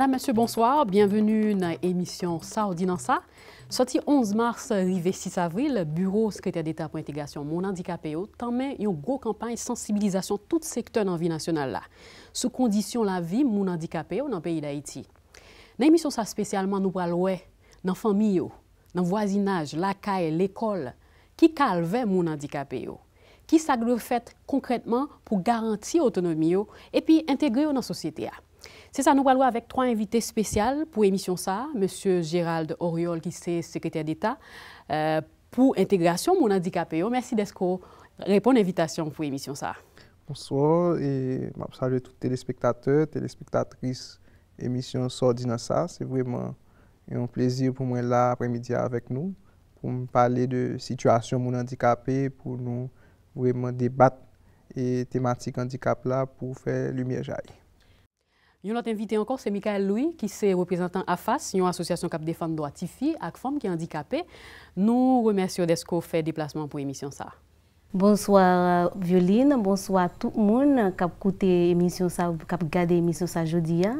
Madame, Monsieur, bonsoir. Bienvenue dans l'émission Saoudinansa. Sorti 11 mars, arrivé 6 avril, Bureau secrétaire d'État pour l'intégration Mon Handicapé a tamé une grosse campagne de sensibilisation tout secteur dans la vie nationale. Là. Sous condition la vie Mon Handicapé dans le pays d'Haïti. Dans l'émission ça spécialement, nous parle dans la famille, dans le voisinage, la caille, l'école. Qui calvait Mon Handicapé? Qui s'aggrave concrètement pour garantir l'autonomie et puis intégrer dans la société? C'est ça, nous parlons avec trois invités spéciaux pour l'émission ça. Monsieur Gérald Oriol, qui est secrétaire d'État euh, pour intégration mon handicapé. Oh, merci d'être répondre à l'invitation pour l'émission ça. Bonsoir et je à tous les téléspectateurs, téléspectatrices émission Sordina ça. C'est vraiment un plaisir pour moi là après-midi avec nous pour me parler de situation mon handicapé, pour nous vraiment débattre et thématique handicap là pour faire lumière jaillir. Yon lote invite ankon, se Mikael Loui, ki se reprezentant AFAS, yon asosyasyon kap de fom do atifi ak fom ki handikapè. Nou remersyon desko fè deplasman pou emisyon sa. Bonswa, euh, Violine, bonswa tout moun kap koute emisyon sa, kap gade emisyon sa jodi ya.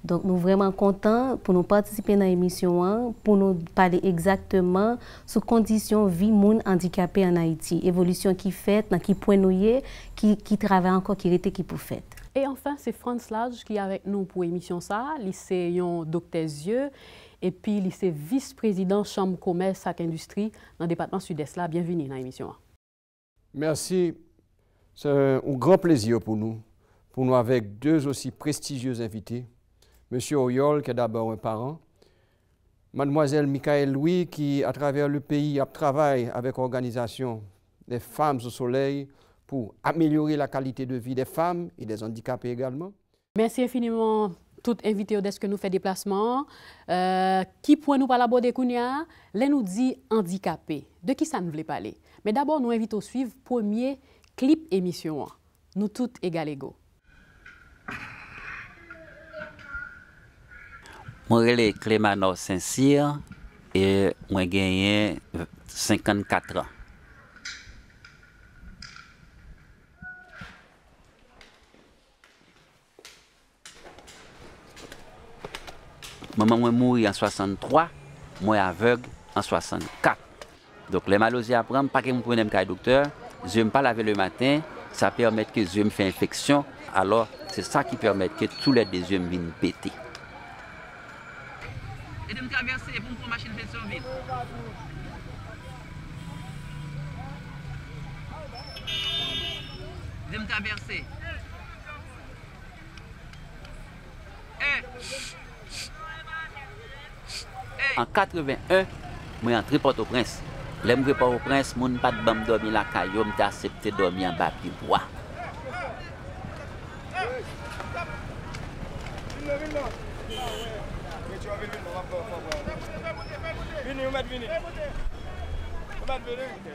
Donk nou vreman kontan pou nou patisipe nan emisyon an, pou nou pale ekzakteman sou kondisyon vi moun handikapè an Haiti. Evolisyon ki fèt nan ki poen nou ye, ki travè ankon ki rete ki pou fèt. Et enfin, c'est Franz Large qui est avec nous pour l'émission. ça, lycéen Docteur Zieux et puis lycée vice-président Chambre commerce et industrie dans le département sud-est. Bienvenue dans l'émission. Merci. C'est un grand plaisir pour nous, pour nous avec deux aussi prestigieux invités. Monsieur Oyol, qui est d'abord un parent, Mademoiselle mikaël Louis, qui, à travers le pays, travaille avec l'organisation des femmes au soleil, pour améliorer la qualité de vie des femmes et des handicapés également. Merci infiniment toutes invité au que nous fait déplacement. Euh, qui point nous parler de Kounia? Les nous dit handicapés. De qui ça ne voulait parler? Mais d'abord, nous invitons à suivre le premier clip émission. Nous toutes égales égaux. je suis saint et j'ai 54 ans. Maman moi mourir en 63, moi aveugle en 64. Donc les maladies à prendre, pas que je prenne le docteur, je me pas laver le matin, ça permet que je me une infection. Alors c'est ça qui permet que tous les deux yeux me viennent péter. Et de me traverser pour machine de De me traverser. Eh, en 81, je suis entré Port-au-Prince. je suis pas pa dormir là moun pat pas dormir la dormir en bas de va bois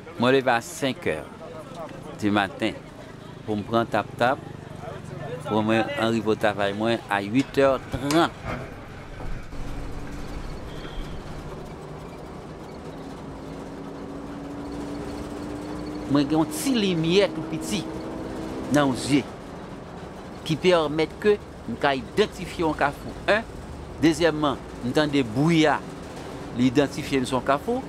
Je suis lève à 5 heures du matin Pour prendre un tap tap, pour arriver au travail travail à 8 h 30. mwen gen yon ti li miye tout pi ti nan ou zye, ki pe ormet ke mwen ka identifiye yon kafou. Un, dezemman, mwen tan de bouya li identifiye yon kafou,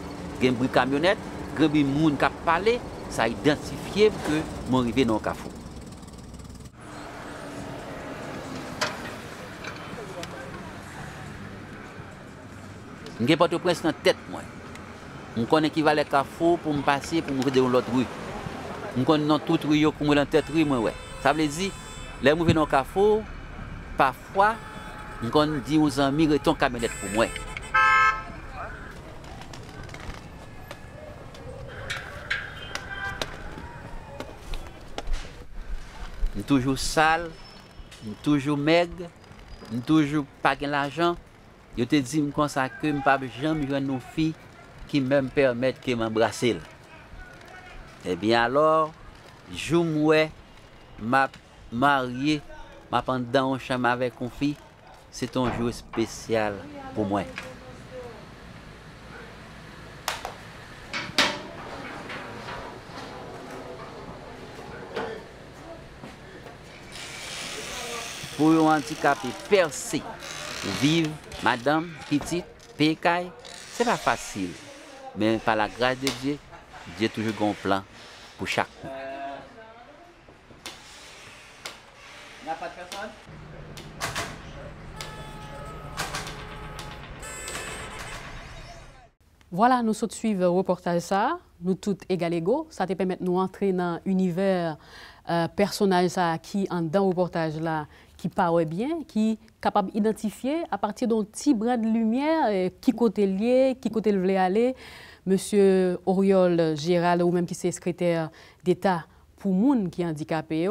gen mwen brou kamyonet, gen mwen moun kap pale, sa identifiye mwen ke mwen rive nan kafou. Mwen gen pato prese nan tet mwen, M kon ekivalen ka fwo pou m pase pou m ouve de ou lot rwi. M kon nan tout rwi yo pou m ouve lan tet rwi mwen we. Sa vle zi, lè m ouve nan ka fwo, pafwa, m kon di ou zan mi re ton kamenet pou m we. M toujou sal, m toujou meg, m toujou pagin la jan, yo te zi m kon sa ke m pa be jan mi jwen nou fi, qui même permettent que m'embrasser. Eh bien alors, je me m'a marié, m'a pendant un chemin avec une fille, c'est un jour spécial pour moi. Pour un handicapé percé, vivre, madame, petite, pécaille, c'est pas facile. Mais par la grâce de Dieu, Dieu a toujours un plan pour chaque coup. Il n'y a pas de personne Voilà, nous sommes suivis au reportage ça, nous tous égal égaux. Ça te permet de nous entrer dans l'univers euh, personnage ça qui en dans reportage là qui paraît bien, qui est capable d'identifier à partir d'un petit brin de lumière euh, qui côté lié, qui côté voulait aller. Monsieur Auriol Gérald, ou même qui est secrétaire d'État pour monde qui est handicapé,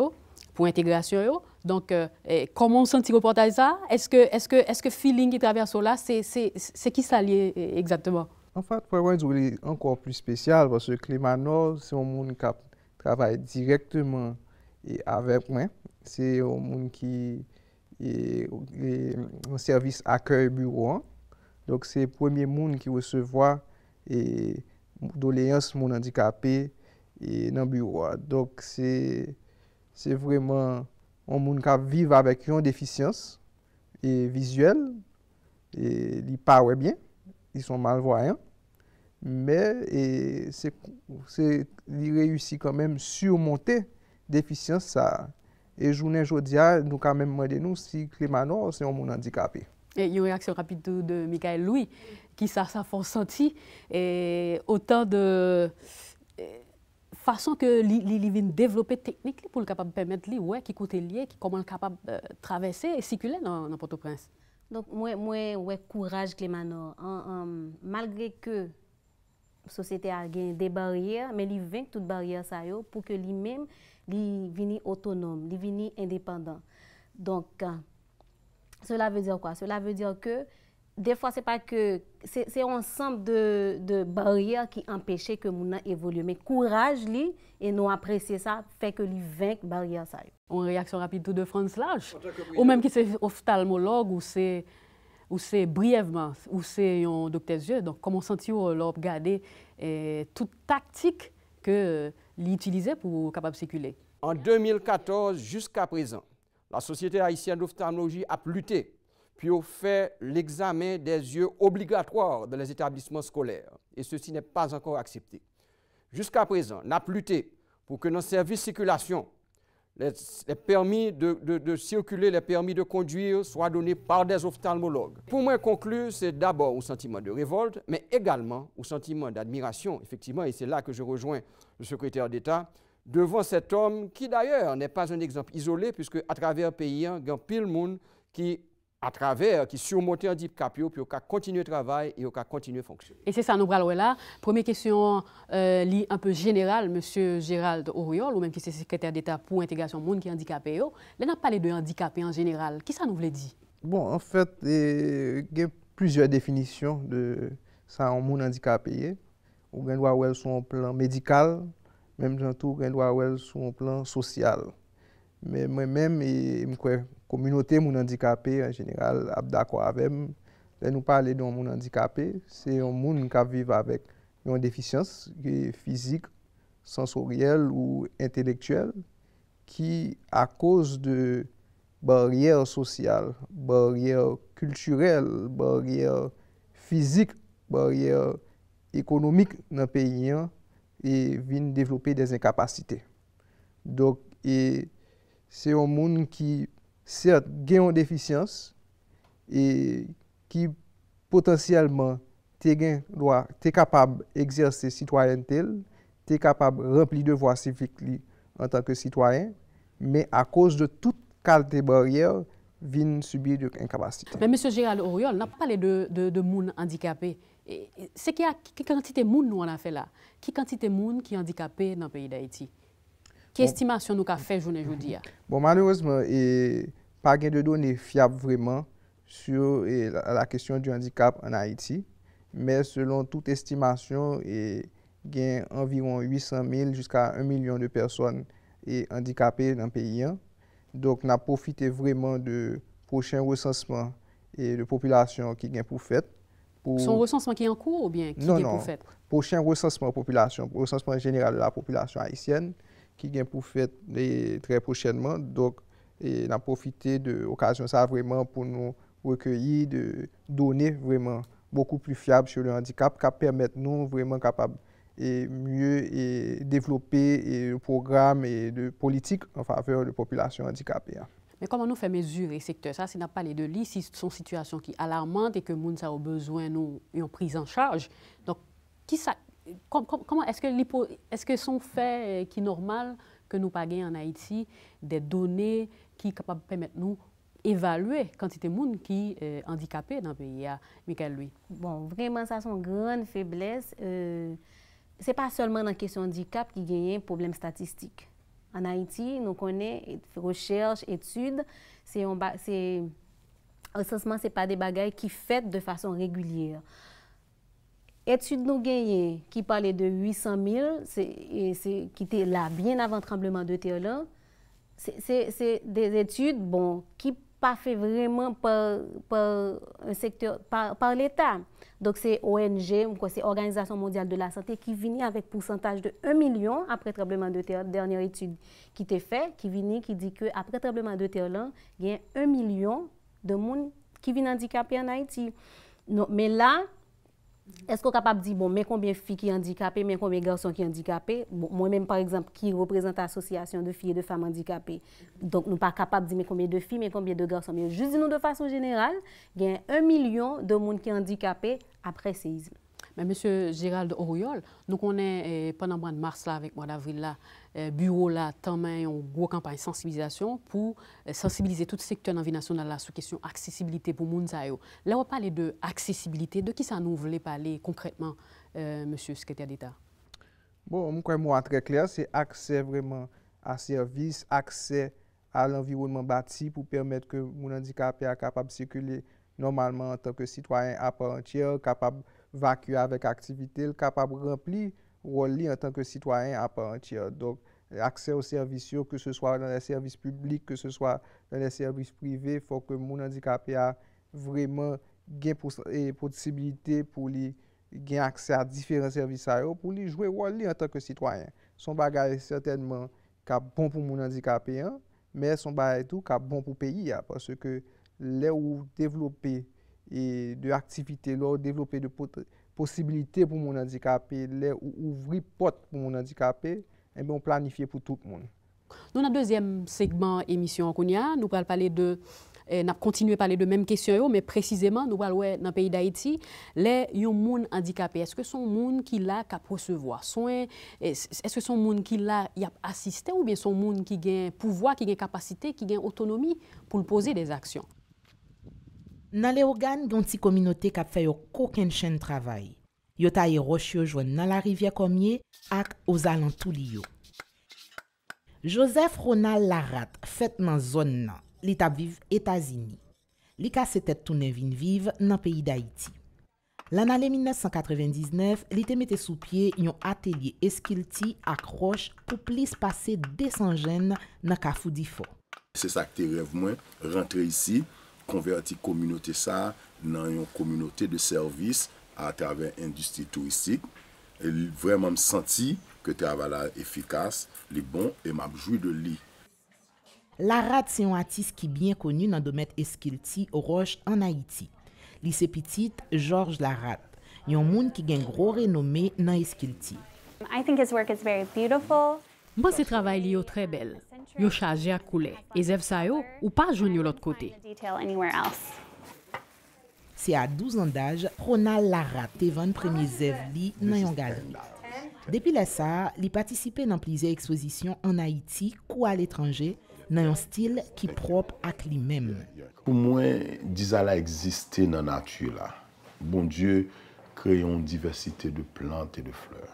pour l'intégration. Donc, euh, eh, comment on sentit reportage ça Est-ce que, est -ce que, est -ce que feeling qui traverse là, c'est qui ça lié eh, exactement En fait, pour moi, c'est encore plus spécial parce que Clément Nord, c'est un monde qui travaille directement avec moi. C'est un e, e, e, service accueil-bureau. Donc c'est le premier monde qui recevra des doléances de handicapé handicapé dans le bureau. Donc c'est vraiment un monde qui vit avec une déficience visuelle. Ils ne parlent bien. Ils sont malvoyants. Mais ils réussissent quand même à surmonter la déficience. E jounen jodi a, nou kamem mwede nou si klemanor se yon moun andikapi. E yon reaksyon rapidou de Mikael Louis ki sa sa fon santi e otan de e, fason ke li li vin devlope teknik li pou l kapab pemet li wè ki kote li e, ki koman l kapab travese e sikule nan Port-au-Prince. Mwen wè kouraj klemanor. Malgre ke sosete a gen de bariyer, men li vink tout bariyer sa yo pou ke li mèm li vini autonome, li vini indépendant. Donc, euh, cela veut dire quoi? Cela veut dire que des fois, c'est pas que c'est ensemble de, de, barrières qui empêchaient que Mouna évolue. Mais courage, lui, et nous apprécier ça, fait que lui vainque barrière ça. une réaction rapide, de France large. Ou même qui c'est ophtalmologue, ou c'est ou c'est brièvement, ou c'est un docteur yeux. Donc, comment sentir, regarder garder eh, toute tactique que l'utiliser pour capable circuler. En 2014 jusqu'à présent, la Société haïtienne d'ophtalmologie a lutté puis au fait l'examen des yeux obligatoire dans les établissements scolaires. Et ceci n'est pas encore accepté. Jusqu'à présent, n'a lutté pour que nos services circulation les, permis de, circuler, les permis de conduire soient donnés par des ophtalmologues. Pour moi, conclure, c'est d'abord au sentiment de révolte, mais également au sentiment d'admiration, effectivement, et c'est là que je rejoins le secrétaire d'État, devant cet homme qui d'ailleurs n'est pas un exemple isolé, puisque à travers le pays, il y a un pile monde qui à travers euh, qui surmonter un handicap, puis on continuer le travail et à continuer à fonctionner. Et c'est ça, nous parlons là. Première question, euh, un peu générale, M. Gérald Oriol, ou même qui est secrétaire d'État pour l'intégration monde qui est handicapé. Là, on a parlé de handicapé en général. Qui ça nous voulait dire? Bon, en fait, euh, il y a plusieurs définitions de ça en monde handicapé. Eh. Ou bien doit sur un plan médical, même dans tout, on sont sur un plan social. Mais moi-même, eh, je crois communauté mon handicapé en général est Avem, nous parler d'un monde handicapé, c'est un monde qui vit avec une déficience physique, sensorielle ou intellectuelle qui, à cause de barrières sociales, barrières culturelles, barrières physiques, barrières économiques dans le pays, hein, et viennent développer des incapacités. Donc, c'est un monde qui Certes, gagner en déficience et qui potentiellement, tu es capable d'exercer citoyenneté, tu es capable de remplir devoirs civiques en tant que citoyen, mais à cause de toute les de barrière, subir une incapacité Mais M. Gérald Oriol, on n'a pas parlé de personnes handicapées. C'est quantité on a fait là. Quelle quantité de personnes qui sont handicapées dans le pays d'Haïti quelle estimation nous fait fe aujourd'hui? Hein? malheureusement, malheureusement Bon, n'y pas de données fiables vraiment sur la, question du handicap en Haïti. Mais selon toute il y a environ 800 000 jusqu'à 1 million de personnes handicapées handicapées le pays. Donc, hein. Donc, n'a profité vraiment de prochain recensement et de population qui gen pour Son recensement qui est en cours ou bien qui non. pour Prochain recensement population, recensement général de la population haïtienne qui vient pour faire très prochainement. Donc, et on a profité de l'occasion ça vraiment pour nous recueillir de données vraiment beaucoup plus fiables sur le handicap qui permettent nous vraiment capables et mieux développer et le programme et de politique en faveur de la population handicapée. Hein. Mais comment nous faisons mesurer ce secteur Ça, c'est n'a pas les deux lits, si sont situation qui est alarmante et que les gens ont besoin nous prise en charge. Donc, qui ça comment est-ce que, est que son faits euh, qui normal que nous pas en Haïti des données qui permettent permettre nous évaluer quantité de monde qui euh, handicapé dans le pays, hein, Michael Louis? Bon, vraiment, ça, sont une grande faiblesse. Euh, Ce n'est pas seulement dans la question handicap qu'il y a un problème statistique. En Haïti, nous connaissons recherche, études, c'est c'est recensement, ce pas des bagailles qui faites de façon régulière. L'étude nous qui qui parlait de 800.000, qui était là bien le tremblement de terre c'est c'est des études bon, qui pas fait vraiment par, par, par l'État, Donc c'est ONG, c'est Organisation mondiale de la Santé, qui avec avec pourcentage de 1 million après tremblement de terre dernière étude qui était qui qui venait qui dit que après tremblement de il y a 1 million de monde qui vient handicapé en Haïti, Non, mais là est-ce qu'on est capable de dire, bon, mais combien de filles qui sont handicapées, mais combien de garçons qui sont handicapés bon, Moi-même, par exemple, qui représente l'association de filles et de femmes handicapées. Donc, nous pas capables de dire, mais combien de filles, mais combien de garçons. Mais juste nous de façon générale, il y a un million de monde qui handicapés après séisme. Mais M. Gérald Auriol, nous connaissons eh, pendant le mois de mars, là, avec le mois d'avril, là, euh, bureau là main une grosse campagne de sensibilisation pour euh, sensibiliser tout le secteur dans la nationale question accessibilité pour moun Là on parle de accessibilité, de qui ça nous voulait parler concrètement M. Euh, monsieur le secrétaire d'État Bon, je moi très clair, c'est accès vraiment à service, accès à l'environnement bâti pour permettre que mon handicapé soient capable de circuler normalement en tant que citoyen à part entière, capable de vacuer avec activité, capable de remplir wò li an tanke sitwayen a pa an tia. Donk, aksè ou servis yo, ke se swa nan la servis publik, ke se swa nan la servis privé, fò ke moun an dikapè a vreman gen posibilite pou li gen aksè a diferent servis a yo, pou li jwe wò li an tanke sitwayen. Son bagay certainman ka bon pou moun an dikapè an, men son bagay tou ka bon pou peyi a, parce ke lè ou devlopè e de aktivite lò, devlopè de potenti, possibilité pour mon handicapé, les ouvrir porte pour mon handicapé, et eh bien on planifie pour tout le monde. Dans le deuxième segment émission l'émission, nous allons parler de eh, à parler de même question mais précisément nous allons dans le pays d'Haïti les gens handicapés. est-ce que sont monde qui là qui recevoir soin eh, est-ce que sont gens qui là y a assisté ou bien sont gens qui gagne pouvoir qui gagne capacité qui gagne autonomie pour poser des actions Nan le ogan, yon ti kominote kap fè yo koken chen travay. Yo ta ye roch yojwen nan la rivye komye ak o zalantou li yo. Josef Ronald Larat fèt nan zon nan, li tap viv Etazini. Li ka setet tou nevin viv nan peyi d'Aiti. Lan ale 1999, li te mette sou pie yon atelier eskil ti ak Roche pou plis pase desanjen nan ka foudi fo. Se sak te rev mwen, rentre isi. konverti kominote sa nan yon kominote de servis a traven industi touistik. Vreman m senti ke te avala efikas, li bon, e mapjou de li. Larat se yon atis ki byen konyu nan domet eskil ti Roche an Haiti. Li se pitit George Larat, yon moun ki gen gro renome nan eskil ti. Mbo se travay li yo tre bel. yo chaje a koule. E zev sa yo ou pa joun yo lot kote. Se a 12 an daj, Ronald Lara Tevan premye zev li nan yon galou. Depi la sa, li patisipe nan plize ekspozisyon an Haiti kou al etranje nan yon stil ki prop ak li mem. Pou mwen dizala egziste nan atu la. Bon dieu, kreyon diversite de plante e de fleur.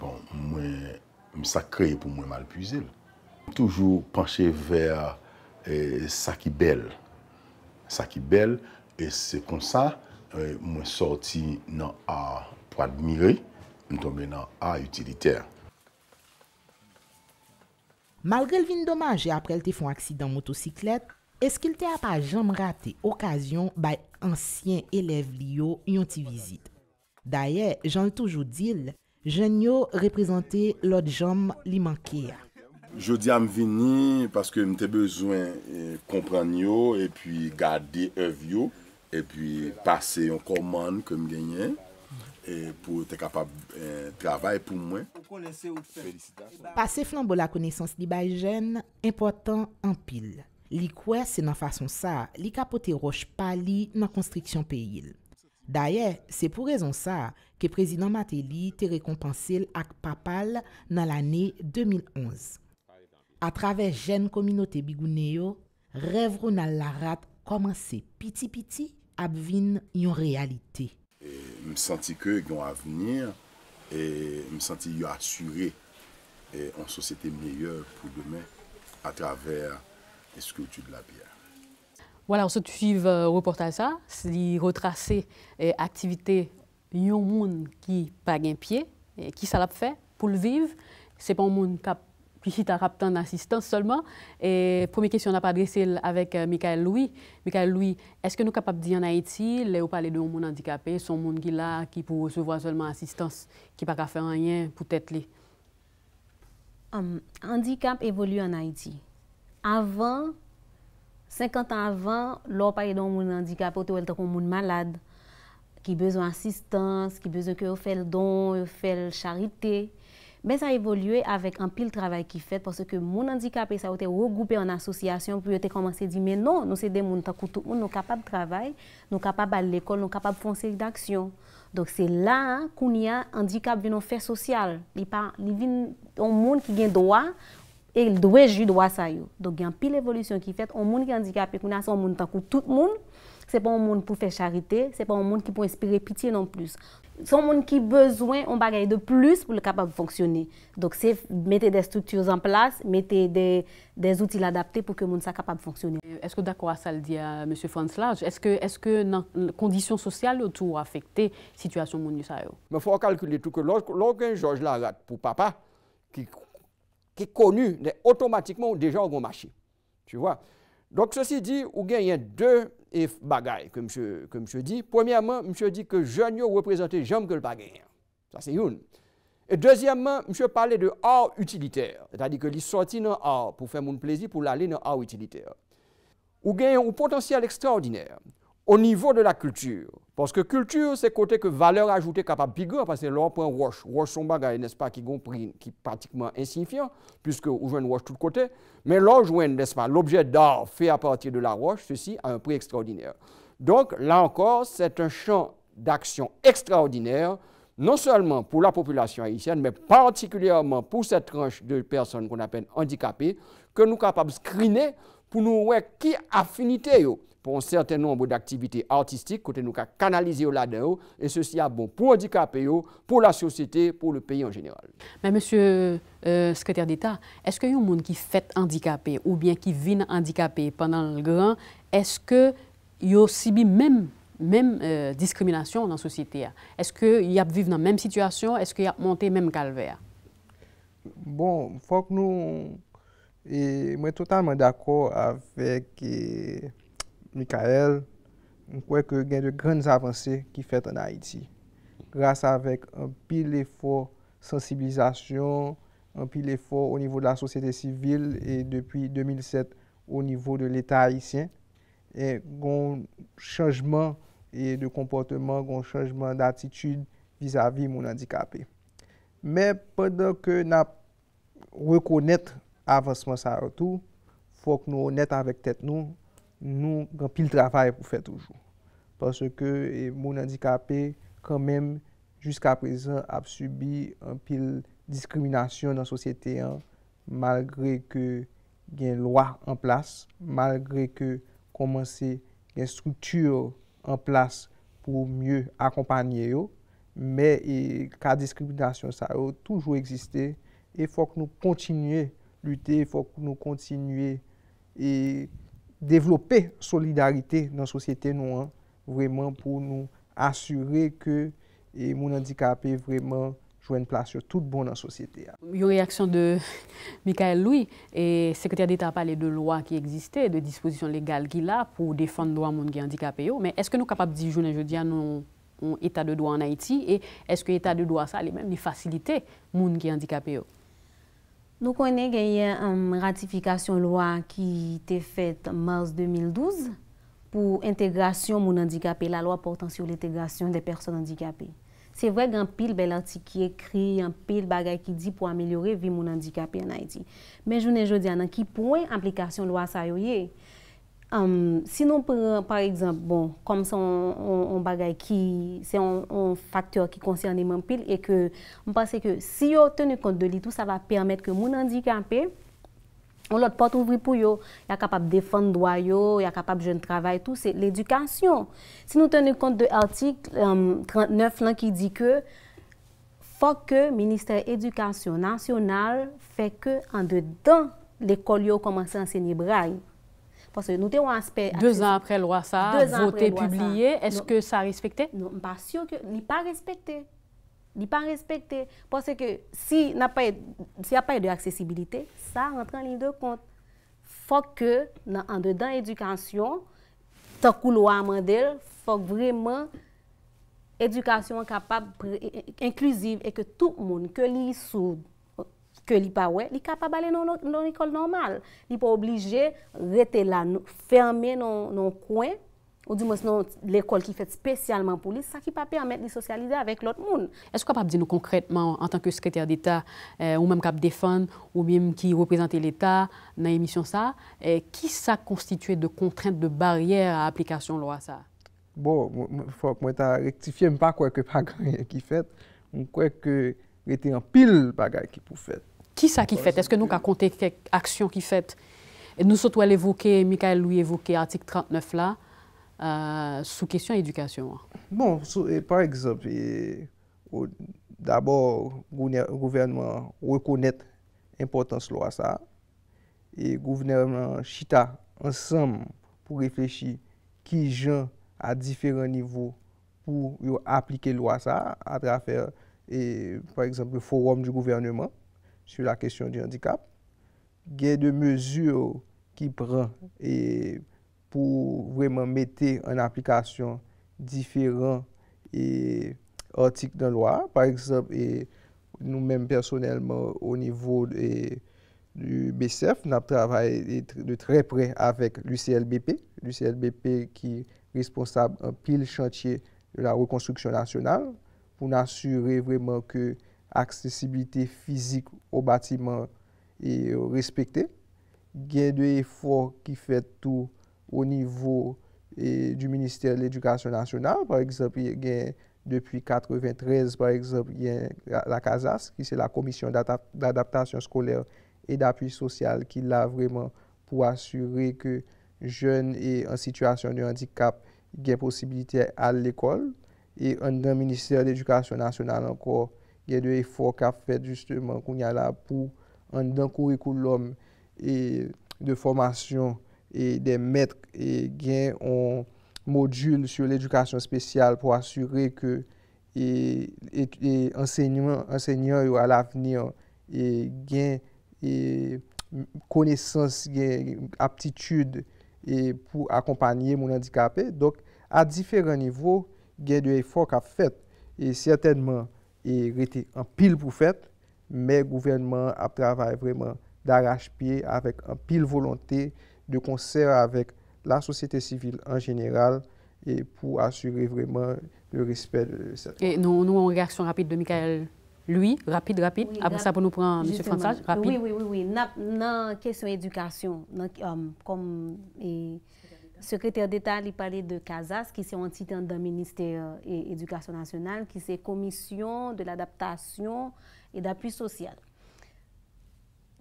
Bon, mwen m sa kreye pou mwen mal puize l. Toujou panche ver e, sa ki bel. Sa ki bel, e se kon sa, e, mwen sorti nan a pradmire, m tombe nan a utiliter. Malgre lvin domaje aprel te fon aksidan motosiklet, eskil te apajan m rate okasyon bay ansyen elev liyo yon ti vizit. Daye, jan toujou dil, jen yo reprezenté lòd jom li mankè ya. Jodi am vini paske mte bezwen eh, kompran yo e pwi gade ev yo e pwi pase yon koman kom genyen e pou te kapab eh, travay pou mwen. Pase flan bo la konesans li bay jen, impotant an pil. Li kwe se nan fason sa, li kapote roch pali nan konstriksyon pe yil. Da ye, se pou rezon sa ke prezidant Mateli te rekompansil ak papal nan l ane 2011. A traves jen kominote bigou neo, revrou nan la rat komanse piti-piti ap vin yon realite. Me santi ke yon avenir, me santi yon asure en sosete meyye pou demen a traves eskoutu de la biye. Voilà, on se suit euh, reportage ça, c'est retracer euh, l'activité activité yon qui qui pas un pied et qui ça l'a fait pour le vivre, c'est pas un monde qui a Pichita en d'assistance seulement. Et première question, on a pas adressé avec euh, Michael Louis. Michael Louis, est-ce que nous sommes capables de dire en Haïti, là où parler de monde handicapé, son monde qui là, qui pour recevoir seulement assistance, qui pas faire rien pour être là? Hum, handicap évolue en Haïti. Avant, 50 ans avant, l'on parlait d'un monde handicapé, ou d'un monde malade, qui besoin d'assistance, qui besoin que fait le don, fait la charité. Mais ça a évolué avec un pile travail qui fait parce que mon handicapé, ça a été regroupé en association pour commencer à dire, mais non, nous sommes des gens, tout le monde, capables de travailler, nous sommes capables à l'école, nous sommes capables de faire des actions. » Donc c'est là hein, qu'on y a handicap faire social. Il pas il un monde qui a droit et il doit jouer droit ça donc il y a une pile évolution qui fait un monde qui handicapé qu'on a un monde qui tout le monde c'est pas un monde pour faire charité c'est pas un monde qui peut inspirer pitié non plus des monde qui besoin on bagage de plus pour le capable de fonctionner donc c'est mettre des structures en place mettre des, des outils adaptés pour que monde soit capable de fonctionner est-ce que d'accord à ça le dit monsieur Large est-ce que est-ce que conditions sociales autour affecté situation monde ça yo faut calculer tout que lorsque George la pour papa qui qui est connu, automatiquement, déjà, au marché. Tu vois? Donc, ceci dit, ou gagne deux eh, bagailles, comme je, dis. Premièrement, je dis que je ne représente jamais que le bagaille. Ça, c'est une. Et deuxièmement, je parle de art utilitaire, c'est-à-dire que les sortit dans art pour faire mon plaisir, pour aller dans art utilitaire. Ou gagne un potentiel extraordinaire au niveau de la culture. Parce que culture, c'est côté que valeur ajoutée capable de bigger, parce que l'on prend roche. Roche son bagage, n'est-ce pas, qui est qui pratiquement insignifiant, puisque on joue une roche tout tous Mais l'on joue, n'est-ce pas, l'objet d'art fait à partir de la roche, ceci a un prix extraordinaire. Donc, là encore, c'est un champ d'action extraordinaire, non seulement pour la population haïtienne, mais particulièrement pour cette tranche de personnes qu'on appelle handicapées, que nous sommes capables de screener pour nous voir qui affinité pour un certain nombre d'activités artistiques, côté nous canaliser là-dedans, et ceci a bon pour handicapés, pour la société, pour le pays en général. Mais monsieur euh, secrétaire d'État, est-ce qu'il y a un monde qui fait handicapé ou bien qui vient handicapé pendant le grand, est-ce qu'il y a aussi même même euh, discrimination dans la société. Est-ce qu'il y a vivre dans la même situation? Est-ce qu'il y a monté même calvaire? Bon, faut que nous... Je moi, totalement d'accord avec euh, Mikael, mwen kweke gen de gran avanse ki fet an Haiti. Gras avèk an pi l'effort sensibilizasyon, an pi l'effort ou nivou la sosyete sivil, e depi 2007 ou nivou de l'Etat Haitien, e goun chanjman e de komportman, goun chanjman datitude vizavi moun andikapè. Mè, padan ke na rekounet avansman sa retou, fòk nou net avèk tèt nou, nou gen pil travay pou fè toujou. Paske e, moun andikapè kanmèm jiska prezant ap subi pil diskriminasyon nan sosyete malgre ke gen lwa an plas, malgre ke komanse gen struktur an plas pou mye akompanyè yo, me e, ka diskriminasyon sa yo toujou eksiste e fòk nou kontinye lute, fòk nou kontinye e Devlopè solidarite nan sosyete nou an, vreman pou nou asyre ke moun andikapè vreman jwen plas yo tout bon nan sosyete a. Yo reaksyon de Mikael Louis, sekretèr d'Etat palè de lwa ki egziste, de dispozisyon legal ki la pou defan dwa moun ki andikapè yo, men eske nou kapap di jounen jodia nou etat de dwa an Haiti, e eske etat de dwa sa alè mèm ni fasilite moun ki andikapè yo? Nou konen genye ratifikasyon lwa ki te fet Mars 2012 pou entegrasyon moun andikapè, la lwa portan sou l'entegrasyon de person andikapè. Se vwe gen pil bel arti ki ekri, gen pil bagay ki di pou amelyore vi moun andikapè anaydi. Men jounen jodi anan ki pouen aplikasyon lwa sa yo ye, Hum, sinon, par, exemple, bon, comme c'est un, qui, c'est un, facteur qui concerne mon pile et que je pense que si on tenu compte de tout ça va permettre que mon handicapé, on l'autre porte ouvrir pour yo, il est capable de défendre droit yo, il est capable de travail tout, c'est l'éducation. Si nous tenons compte de l'article 39 hum, là, qui dit que faut que le ministère de l'Éducation nationale fait que en dedans l'école commence à enseigner braille. Parce que nous avons un aspect... Deux ans après loi ça, voté, publié, est-ce que ça respecté? Non, pas sûr que... Ni pas respecté. Ni pas respecté. Parce que si n'y a pas, eu d'accessibilité, ça rentre en ligne de compte. faut que, en dedans éducation, tant que loi il faut vraiment éducation capable, inclusive, et que tout le monde, que les sourds, ke li pa wè, li ka pa bale nan ekol normal. Li pa oblige zete la ferme nan kwen, ou di mwes nan l'ekol ki fet spesyalman pou li, sa ki pa permette li sosyalize avèk l'ot moun. Eskwa pa ap di nou konkretman an tanke sekretèr d'Etat, euh, ou mèm ka ap defan, ou mèm ki reprezentè l'Etat, nan emisyon sa, ki euh, sa konstituè de kontrènte de barrière a aplikasyon lwa sa? Bo, mwen ta rektifye mpa kwek ke pagay ki fet, mwen kwek ke rete an pil pagay ki pou fet. Qui ça qui fait Est-ce que nous avons compté quelques actions qui fait Nous surtout évoquer Michael Louis évoqué article 39 là, euh, sous question éducation. Hein. Bon, par exemple, d'abord, le gouvernement reconnaît l'importance de la loi ça. Et le gouvernement chita ensemble pour réfléchir qui gens à différents niveaux pour appliquer la loi ça à travers, et, par exemple, le forum du gouvernement sur la question du handicap. Il y a des mesures qui prend pour vraiment mettre en application différents et articles de loi. Par exemple, nous-mêmes personnellement, au niveau du BCF, nous travaillé de très près avec l'UCLBP, l'UCLBP qui est responsable en pile chantier de la reconstruction nationale, pour assurer vraiment que aksesibilite fizik ou batiman e ou respekte. Gen de efor ki fet tou ou nivou e du Ministere l'Education Nationale par eksept, gen depi 93 par eksept, gen la CASAS ki se la Komisyon d'Adaptasyon Skolère e d'Apuis Sosyal ki la vreman pou asyure ke jen e an situasyon de handikap gen posibilite a l'ekol e an den Ministere l'Education Nationale ankor gen de e fok a fèt justèman koun ya la pou an dan kourikoulom e de formasyon e de mètk e gen on modul sou l'edukasyon spesyal pou asyre ke e, e, enseynyan yo al avnir gen konesans, gen aptitude pou akompanyen moun andikapè. Dok, a difèren nivou gen de e fok a fèt et sètenman, E et était en pile pour faire, mais le gouvernement a travaillé vraiment d'arrache-pied avec en pile volonté de concert avec la société civile en général et pour assurer vraiment le respect de cette Et nous, nous, en réaction rapide de Michael lui, rapide, rapide. Après ça, pour nous prendre M. François, rapide. Oui, oui, oui. Dans la question éducation, euh, comme... Et, Secrétaire d'État, il parlait de CASAS, qui est un titre d'un ministère et euh, éducation nationale, qui c'est commission de l'adaptation et d'appui social,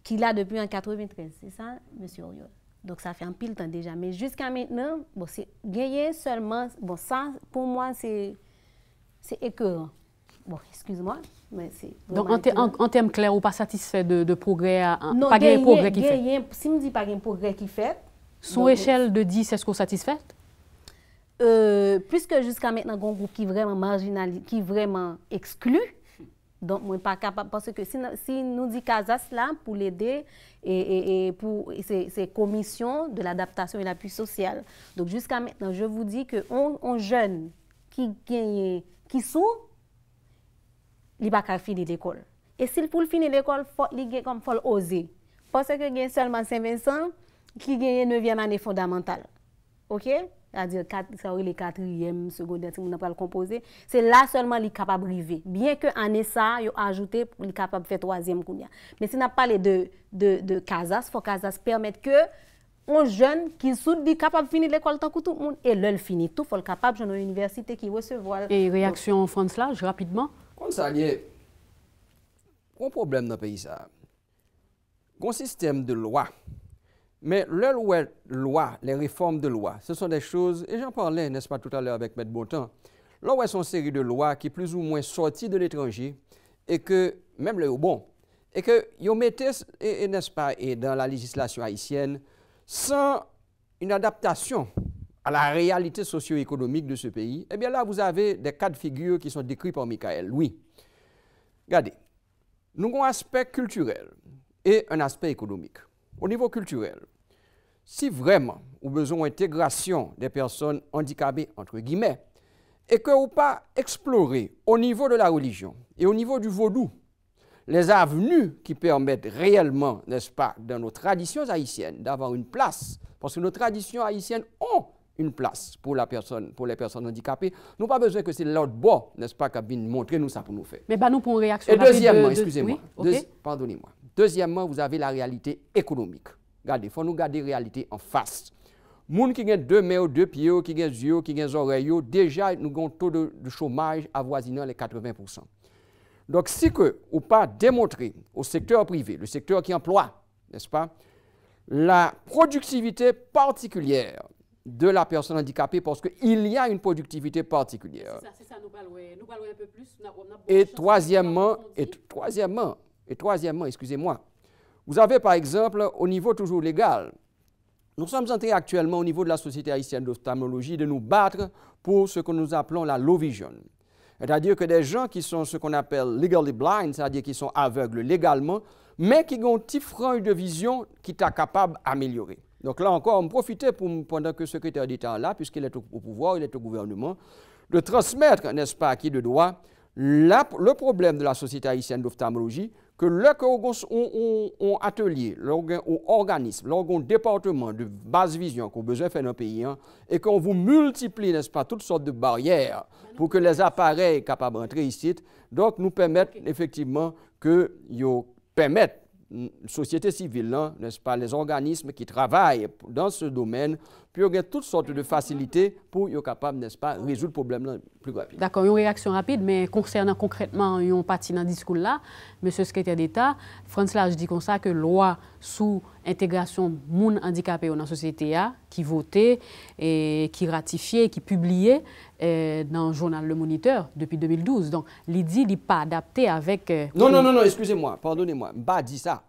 qui l'a depuis en 93, c'est ça, Monsieur Oriol? Donc, ça fait un pile temps déjà. Mais jusqu'à maintenant, bon, c'est gagné seulement. Bon, ça, pour moi, c'est écœurant. Bon, excuse-moi, mais c'est. Donc, en, termes clairs, ou pas satisfait de, de progrès, hein, non, pas de progrès qui fait? Non, si je dis pas de progrès qui fait, son l'échelle échelle de 10, est-ce euh, que vous satisfaite? puisque jusqu'à maintenant, il y a un groupe qui est vraiment marginal, qui est vraiment exclu. Donc, moi, pas capable, parce que si, si nous dit Casas là, pour l'aider, et, pour ces commissions de l'adaptation et l'appui social. Donc, jusqu'à maintenant, je vous dis qu'un on jeune qui gagne, qui sous, il n'a pas finir l'école. Et s'il pour finir l'école, il faut oser. Parce que seulement Saint-Vincent, qui gagne 9e année fondamentale. OK c'est-à-dire ça les 4e secondaire si on pas le composer c'est là seulement les capable arriver bien que année ça a ajouté pour les capable faire troisième e mais si n'a parlé de de de Casas faut Casas permettre que un jeune qui sont capable de finir l'école tant que tout le monde et l'œil finit tout faut le capable une université qui recevoir et réaction en France là rapidement comme ça lié un problème dans le pays ça un système de loi mais le loi, les réformes de loi, ce sont des choses, et j'en parlais, n'est-ce pas, tout à l'heure avec Maître Bontemps, là où sont série de lois qui plus ou moins sorties de l'étranger et que, même le bon, et que ils mettez, n'est-ce pas, et dans la législation haïtienne, sans une adaptation à la réalité socio-économique de ce pays, eh bien là, vous avez des cas de figure qui sont décrits par Michael. Oui. Regardez, nous avons un aspect culturel et un aspect économique. Au niveau culturel, si vraiment nous besoin d'intégration des personnes handicapées, entre guillemets, et que ou pas explorer au niveau de la religion et au niveau du vaudou les avenues qui permettent réellement, n'est-ce pas, dans nos traditions haïtiennes d'avoir une place, parce que nos traditions haïtiennes ont une place pour, la personne, pour les personnes handicapées. Nous n'avons pas besoin que c'est l'autre bord, n'est-ce pas, qui montrer nous ça pour nous faire. Mais bah, nous pour réaction. Et deuxièmement, excusez-moi, pardonnez-moi. Deuxièmement, vous avez la réalité économique. Regardez, il faut nous garder la réalité en face. Moun qui ont deux mains, deux pieds, qui ont des yeux, qui ont des oreilles, déjà nous avons un taux de, chômage avoisinant les 80%. Donc si que ou pas démontrer au secteur privé, le secteur qui emploie, n'est-ce pas, la productivité particulière de la personne handicapée parce qu'il y a une productivité particulière. ça, et troisièmement, et troisièmement, et troisièmement, excusez-moi, vous avez par exemple au niveau toujours légal, nous sommes entrés actuellement au niveau de la Société haïtienne d'ophtalmologie de nous battre pour ce que nous appelons la low vision. C'est-à-dire que des gens qui sont ce qu'on appelle legally blind, c'est-à-dire qui sont aveugles légalement, mais qui ont un petit de vision qui est capable d'améliorer. Donc là encore, on profite, pour, pendant que le secrétaire d'État est là, puisqu'il est au, pouvoir, il est au gouvernement, de transmettre, n'est-ce pas, à qui de droit, le problème de la Société haïtienne d'ophtalmologie que ont on un atelier, un organisme, un département de base vision qu'on besoin de faire dans le pays, hein, et qu'on vous multiplie, n'est-ce pas, toutes sortes de barrières pour que les appareils capables d'entrer ici, donc nous permettent effectivement que les permettent mm, société civile, hein, n'est-ce pas, les organismes qui travaillent dans ce domaine puis il y a toutes sortes de facilités pour être capable, n'est-ce pas, résoudre le problème plus rapidement. D'accord, une réaction rapide, mais concernant concrètement une partie dans le discours-là, M. le secrétaire d'État, France Large dit comme ça que loi sous intégration monde handicapé dans la société a, qui votait, et qui ratifiait, qui publiait euh, dans le journal Le Moniteur depuis 2012. Donc, l'idée n'est pas adapté avec... Euh, non, non, non, non, excusez-moi, pardonnez-moi, je pas dit ça.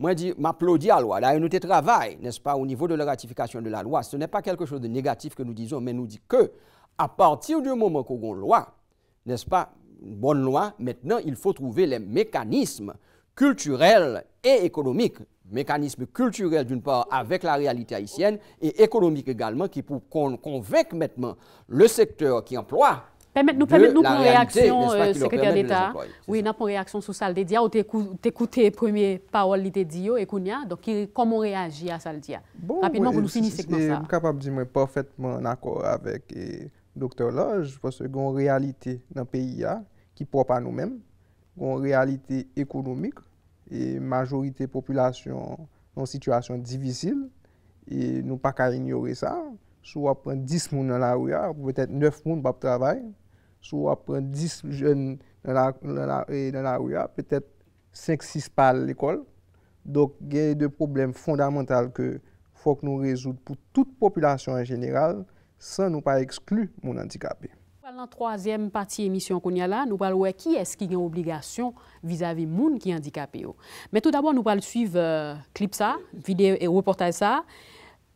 Moi, je m'applaudis à la loi. là nous de travail, n'est-ce pas, au niveau de la ratification de la loi, ce n'est pas quelque chose de négatif que nous disons, mais nous dit que, à partir du moment qu'on a une loi, n'est-ce pas, une bonne loi, maintenant, il faut trouver les mécanismes culturels et économiques mécanismes culturels, d'une part avec la réalité haïtienne et économique également qui pour convaincre maintenant le secteur qui emploie Permet nou pou reaksyon, sekretèr d'Etat, ou yon ap pou reaksyon sou salde diya, ou te koute premier parol li te diyo, e koun ya, dok koman reagi a salde diya? Bon, mwen, mwen, mwen, mwen kapab di mwen profetman akor avèk doktor loj, pou se goun realite nan peyi ya, ki pou ap anou men, goun realite ekonomik, e majorite populasyon nan situasyon divisil, e nou pa karin yore sa, sou ap pren 10 moun nan la ou ya, pou petè 9 moun bap travay, Sou apren 10 jen nan la ouya, e, petet 5-6 pal l'ekol. Dok gen yon de problem fondamental ke fok nou rezoud pou tout populasyon en general, san nou pa eksklu moun andikapé. Pal nan troazem pati emisyon kon yala, nou pal wè ki eski gen obligasyon visavi moun ki andikapé yo. Met tout d'abon nou pal suiv klip euh, sa, vide e reportaj sa,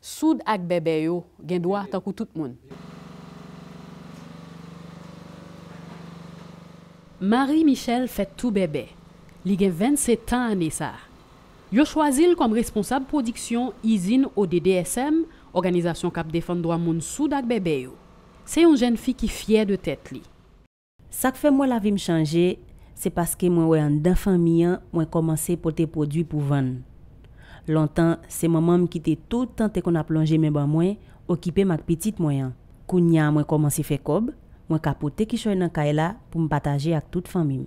soud ak bebe yo gen dwa tankou tout moun. Mari Michel fè tou bebe, li gen 27 an anè sa. Yo chwazil kom responsab prodiksyon izin ODDSM, organizasyon kap defan drwa moun soud ak bebe yo. Se yon jen fi ki fyer de tèt li. Sak fè mwen la vi m chanje, se paske mwen wè an dèfam mi an, mwen komanse pote prodwi pou van. Lontan, se maman m kitè toutan te kon ap lonje mè ba mwen, okipe m ak petit mwen, kounya mwen komanse fè kob, Mwen kapote ki choy nan kay la pou m pataje ak tout fami m.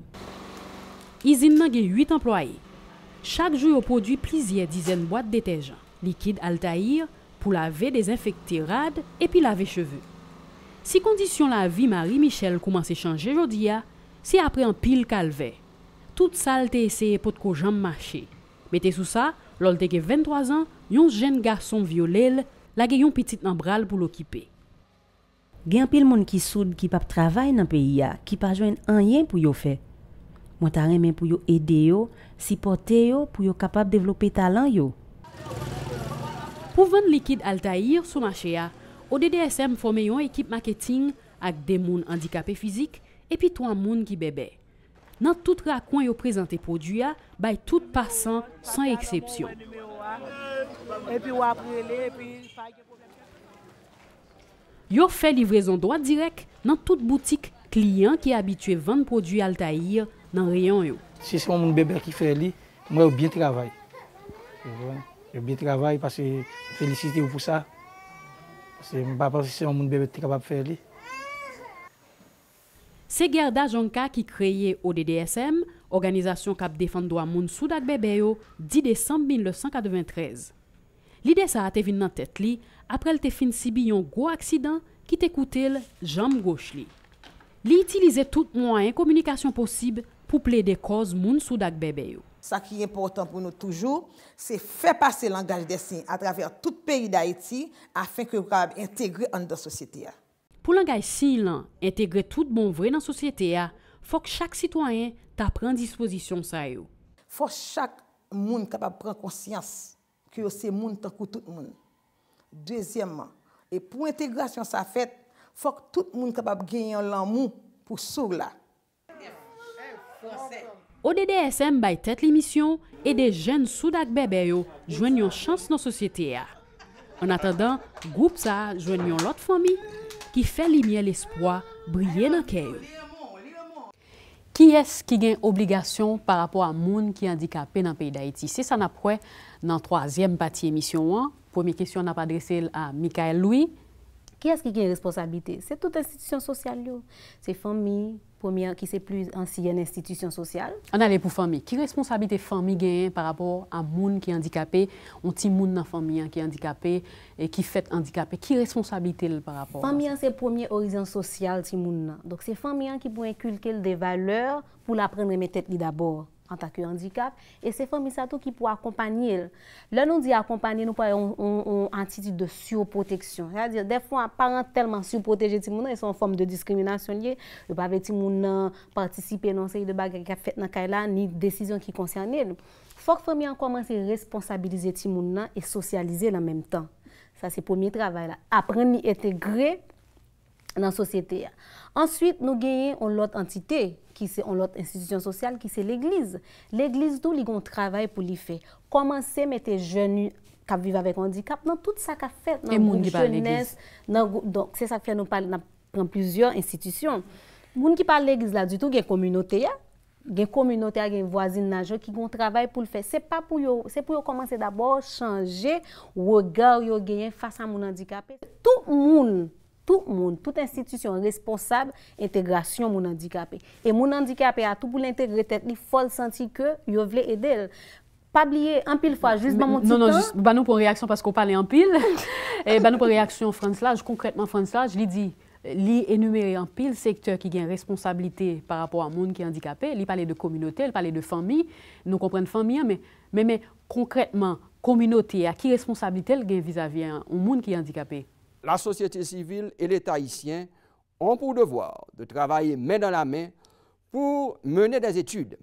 Izin nan ge 8 emploaye. Chak jou yo produ plizye dizen bwad detejan. Likid al tahir pou lave, dezinfekte rad, epi lave cheve. Si kondisyon la vi Marie-Michel kouman se chanje jodi ya, se apre an pil kalve. Tout sal te eseye pot ko jamb mache. Mete sou sa, lol te ge 23 an, yon jen gason violel la ge yon pitit nabral pou lo kipe. Gen pil moun ki soud ki pap travay nan peyi ya, ki pa jwen an yen pou yo fe. Mwen ta remen pou yo ede yo, si pote yo, pou yo kapap devlope talan yo. Pou ven likid Altaïr sou mâche ya, O DDSM fome yon ekip maketing ak demoun handikapè fizik epi toan moun ki bebe. Nan tout rakoun yo prezante prodou ya, bay tout pasan san eksepsyon. Yo fè livrezon doa direk nan tout boutik klien ki abitue vande prodwi Altaïr nan rayon yo. Se se moun moun bebe ki fè li, mwen yo byen travay. Yo byen travay parce fèlicite yo pou sa. Se moun moun bebe ti kabab fè li. Se Gerda Jonka ki kreye ODDSM, organizasyon kap defan doa moun soudak bebe yo, di de san bin le 1923. Li de sa ate vin nan tèt li, apre l te fin si bi yon gwo aksidan ki te koute l jam gwo chli. Li itilize tout mwen yon komunikasyon posib pou ple de koz moun soudak bebe yo. Sa ki yon portan pou nou toujou, se fè pase langaj desin atraver tout peyi da iti afin ki yo kwaab integre an dan sosyete ya. Po langaj sin lan, integre tout mwen bon vre nan sosyete ya, fok chak sitwayen ta pren disposisyon sa yo. Fok chak moun kapap pren konsyans ki yo se moun tankou tout moun. Dezyèman, e pou entegrasyon sa fèt, fòk tout moun kapab genyon lan moun pou sou la. O DDSM bay tèt li misyon, e de jèn soudak bebe yo jwenyon chans nan sosyete ya. An atadan, goup sa jwenyon lot fòmi ki fè li myè l'espoi bryè nan keyo. Ki es ki gen obligasyon par apò a moun ki yandikapè nan peyi Daïti? Se sa napwè nan troazèm pati emisyon an, Première question, on a adressé à Michael Louis. Qui est-ce qui a une responsabilité C'est toute institution sociale. C'est famille, première, qui c'est plus ancienne institution sociale. On allait pour famille. Qui responsabilité famille gagne par rapport à monde qui est handicapé, un petit monde dans famille qui est handicapé et qui fait handicapé. Qui responsabilité par rapport Famille, c'est premier horizon social petit monde. Donc c'est famille qui peut inculquer des valeurs pour l'apprendre à mettre tête d'abord. an takye yon dikap, e se fèm misato ki pou akompanyel. Lè nou di akompanyel, nou pa yon an titi de surproteksyon. De fèm aparente telman surprotéje ti moun nan, yon son fòm de diskriminasyon liye, nou pa ve ti moun nan, partisipe nan se yon deba, gèk ap fèt nan kèy la, ni desisyon ki konsyane. Fòk fèm yon komanse responsabilize ti moun nan euh, e sosyalize lan menm tan. Sa se pòmye travay la. Apren ni etegre, nan sosyete ya. Ansyit nou genyen on lot antite, ki se on lot institisyon sosyal, ki se l'eglize. L'eglize tou li gon travay pou li fe. Komanse mette jenu kap vive avèk an dikap, nan tout sa ka fet. E moun ki par l'eglize. Donk, se sa fè nou pal nan pran plusieurs institisyon. Moun ki par l'eglize la di tou, gen komunote ya. Gen komunote ya, gen vwazin nan jen ki gon travay pou li fe. Se pa pou yo, se pou yo komanse d'abord chanje wogar yo genyen fasa moun an dikap. Tout moun, tout moun, tout institisyon responsable entegrasyon moun andikapè. Et moun andikapè a tout pou l'entegre tet li fol senti ke yo vle edel. Pabliye, anpil fwa, jist ban moun titan. Non, non, ban nou pou reaksyon paskou pale anpil. Eh, ban nou pou reaksyon Frans Laj, konkretman Frans Laj, li di, li enumere anpil sektor ki gen responsabilite par rapport an moun ki andikapè. Li pale de kominote, li pale de fami. Nou komprende fami, an, men, men, men, konkretman, kominote, a ki responsabilite li gen vis-a-vis an moun ki andikapè. la société civile et l'État haïtien ont pour devoir de travailler main dans la main pour mener des études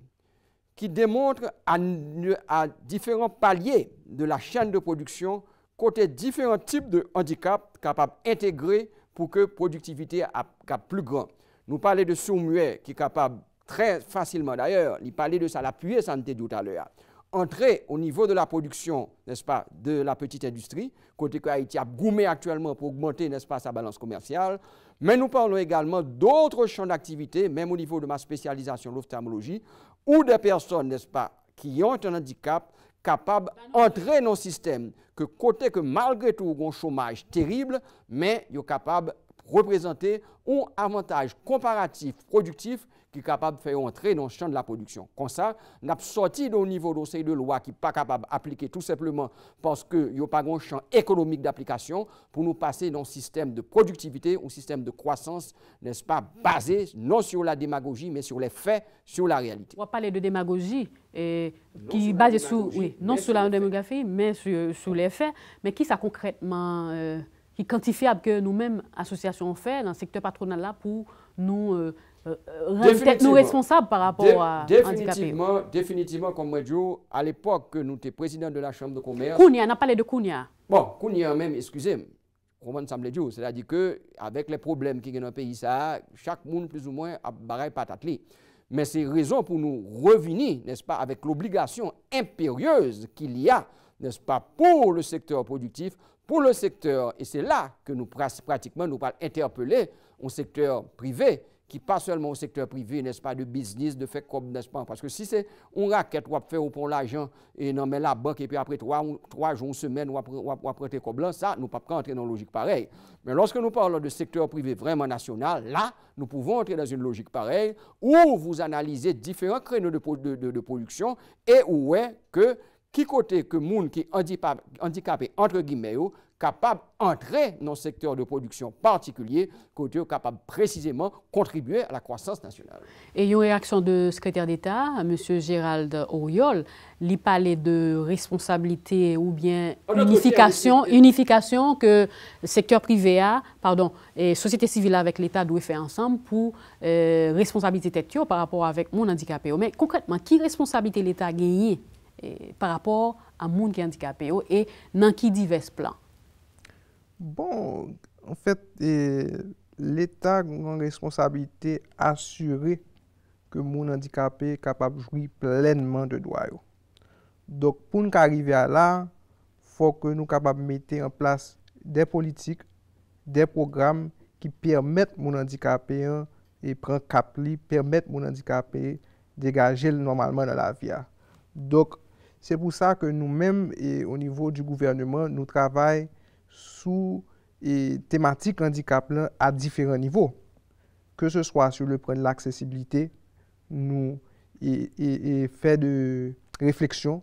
qui démontrent à, différents paliers de la chaîne de production côté différents types de handicaps capables d'intégrer pour que productivité soit plus grand. Nous parlons de muets qui est capable très facilement d'ailleurs, il parlait de ça, l'appuyer, ça nous dit tout à l'heure entrer au niveau de la production, n'est-ce pas, de la petite industrie, côté que Haïti a gommé actuellement pour augmenter, n'est-ce pas, sa balance commerciale. Mais nous parlons également d'autres champs d'activité, même au niveau de ma spécialisation, l'ophtalmologie, où des personnes, n'est-ce pas, qui ont un handicap, capables bah d'entrer dans le système, que côté que malgré tout, un chômage terrible, mais ils sont capables de représenter un avantage comparatif, productif, qui est capable de faire entrer dans le champ de la production. Comme ça, on a sorti d'un niveau de de loi qui n'est pas capable d'appliquer tout simplement parce qu'il n'y a pas grand champ économique d'application pour nous passer dans un système de productivité, un système de croissance, n'est-ce pas, basé non sur la démagogie, mais sur les faits, sur la réalité. On va parler de démagogie qui est basée sur, oui, non sur, la démographie, mais sur, les faits. Mais qui ça concrètement, euh, quantifiable que nous-mêmes, associations, on fait dans le secteur patronal là pour nous, nous responsables par rapport de, définitivement, Définitivement, comme moi, à l'époque que nous étions président de la Chambre de commerce. Kounia, on a parlé de Kounia. Bon, Kounia même, excusez-moi. Comment ça me dit C'est-à-dire que avec les problèmes qui a dans le pays, ça, chaque monde plus ou moins a barré patate. Mais c'est raison pour nous revenir, n'est-ce pas, avec l'obligation impérieuse qu'il y a, n'est-ce pas, pour le secteur productif, pour le secteur. Et c'est là que nous pratiquement nous parlons interpeller au secteur privé, qui pas seulement au secteur privé, n'est-ce pas, de business, de fait comme, n'est-ce pas, parce que si c'est on raquette, on faire on l'argent, et non, mais la banque, et puis après trois, jours, une semaine, on va prêter comme là, ça, nous ne pouvons pas entrer dans une logique pareille. Mais lorsque nous parlons de secteur privé vraiment national, là, nous pouvons entrer dans une logique pareille, où vous analysez différents créneaux de, de, production, et où est que qui côté que monde qui handicapé entre guillemets, capable d'entrer dans le secteur de production particulier, côté capable précisément contribuer à la croissance nationale. Et une réaction de secrétaire d'État, M. Gérald Auriol, il parlait de responsabilité ou bien unification, unification que le secteur privé a, pardon, et société civile avec l'État doivent faire ensemble pour euh, responsabilité tête par rapport avec mon handicapé. Mais concrètement, qui responsabilité l'État a gagné eh, par rapport à mon handicapé et dans qui divers plans? Bon, en fèt, e, l'État gwen responsabilité assuré ke moun andikapé kapab jwi plènman de doyo. Dok, pou nou ka arrivé a la, fò ke nou kapab mette en plas de politik, de program ki permèt moun andikapé an e pran kapli, permèt moun andikapé degajel normalman nan la via. Dok, se pou sa ke nou mèm e o nivou di gouvernement nou travay sou e tematik handikap lan a diferent nivou. Ke se swa sou le pren l'aksesibilite, nou e fe e de refleksyon,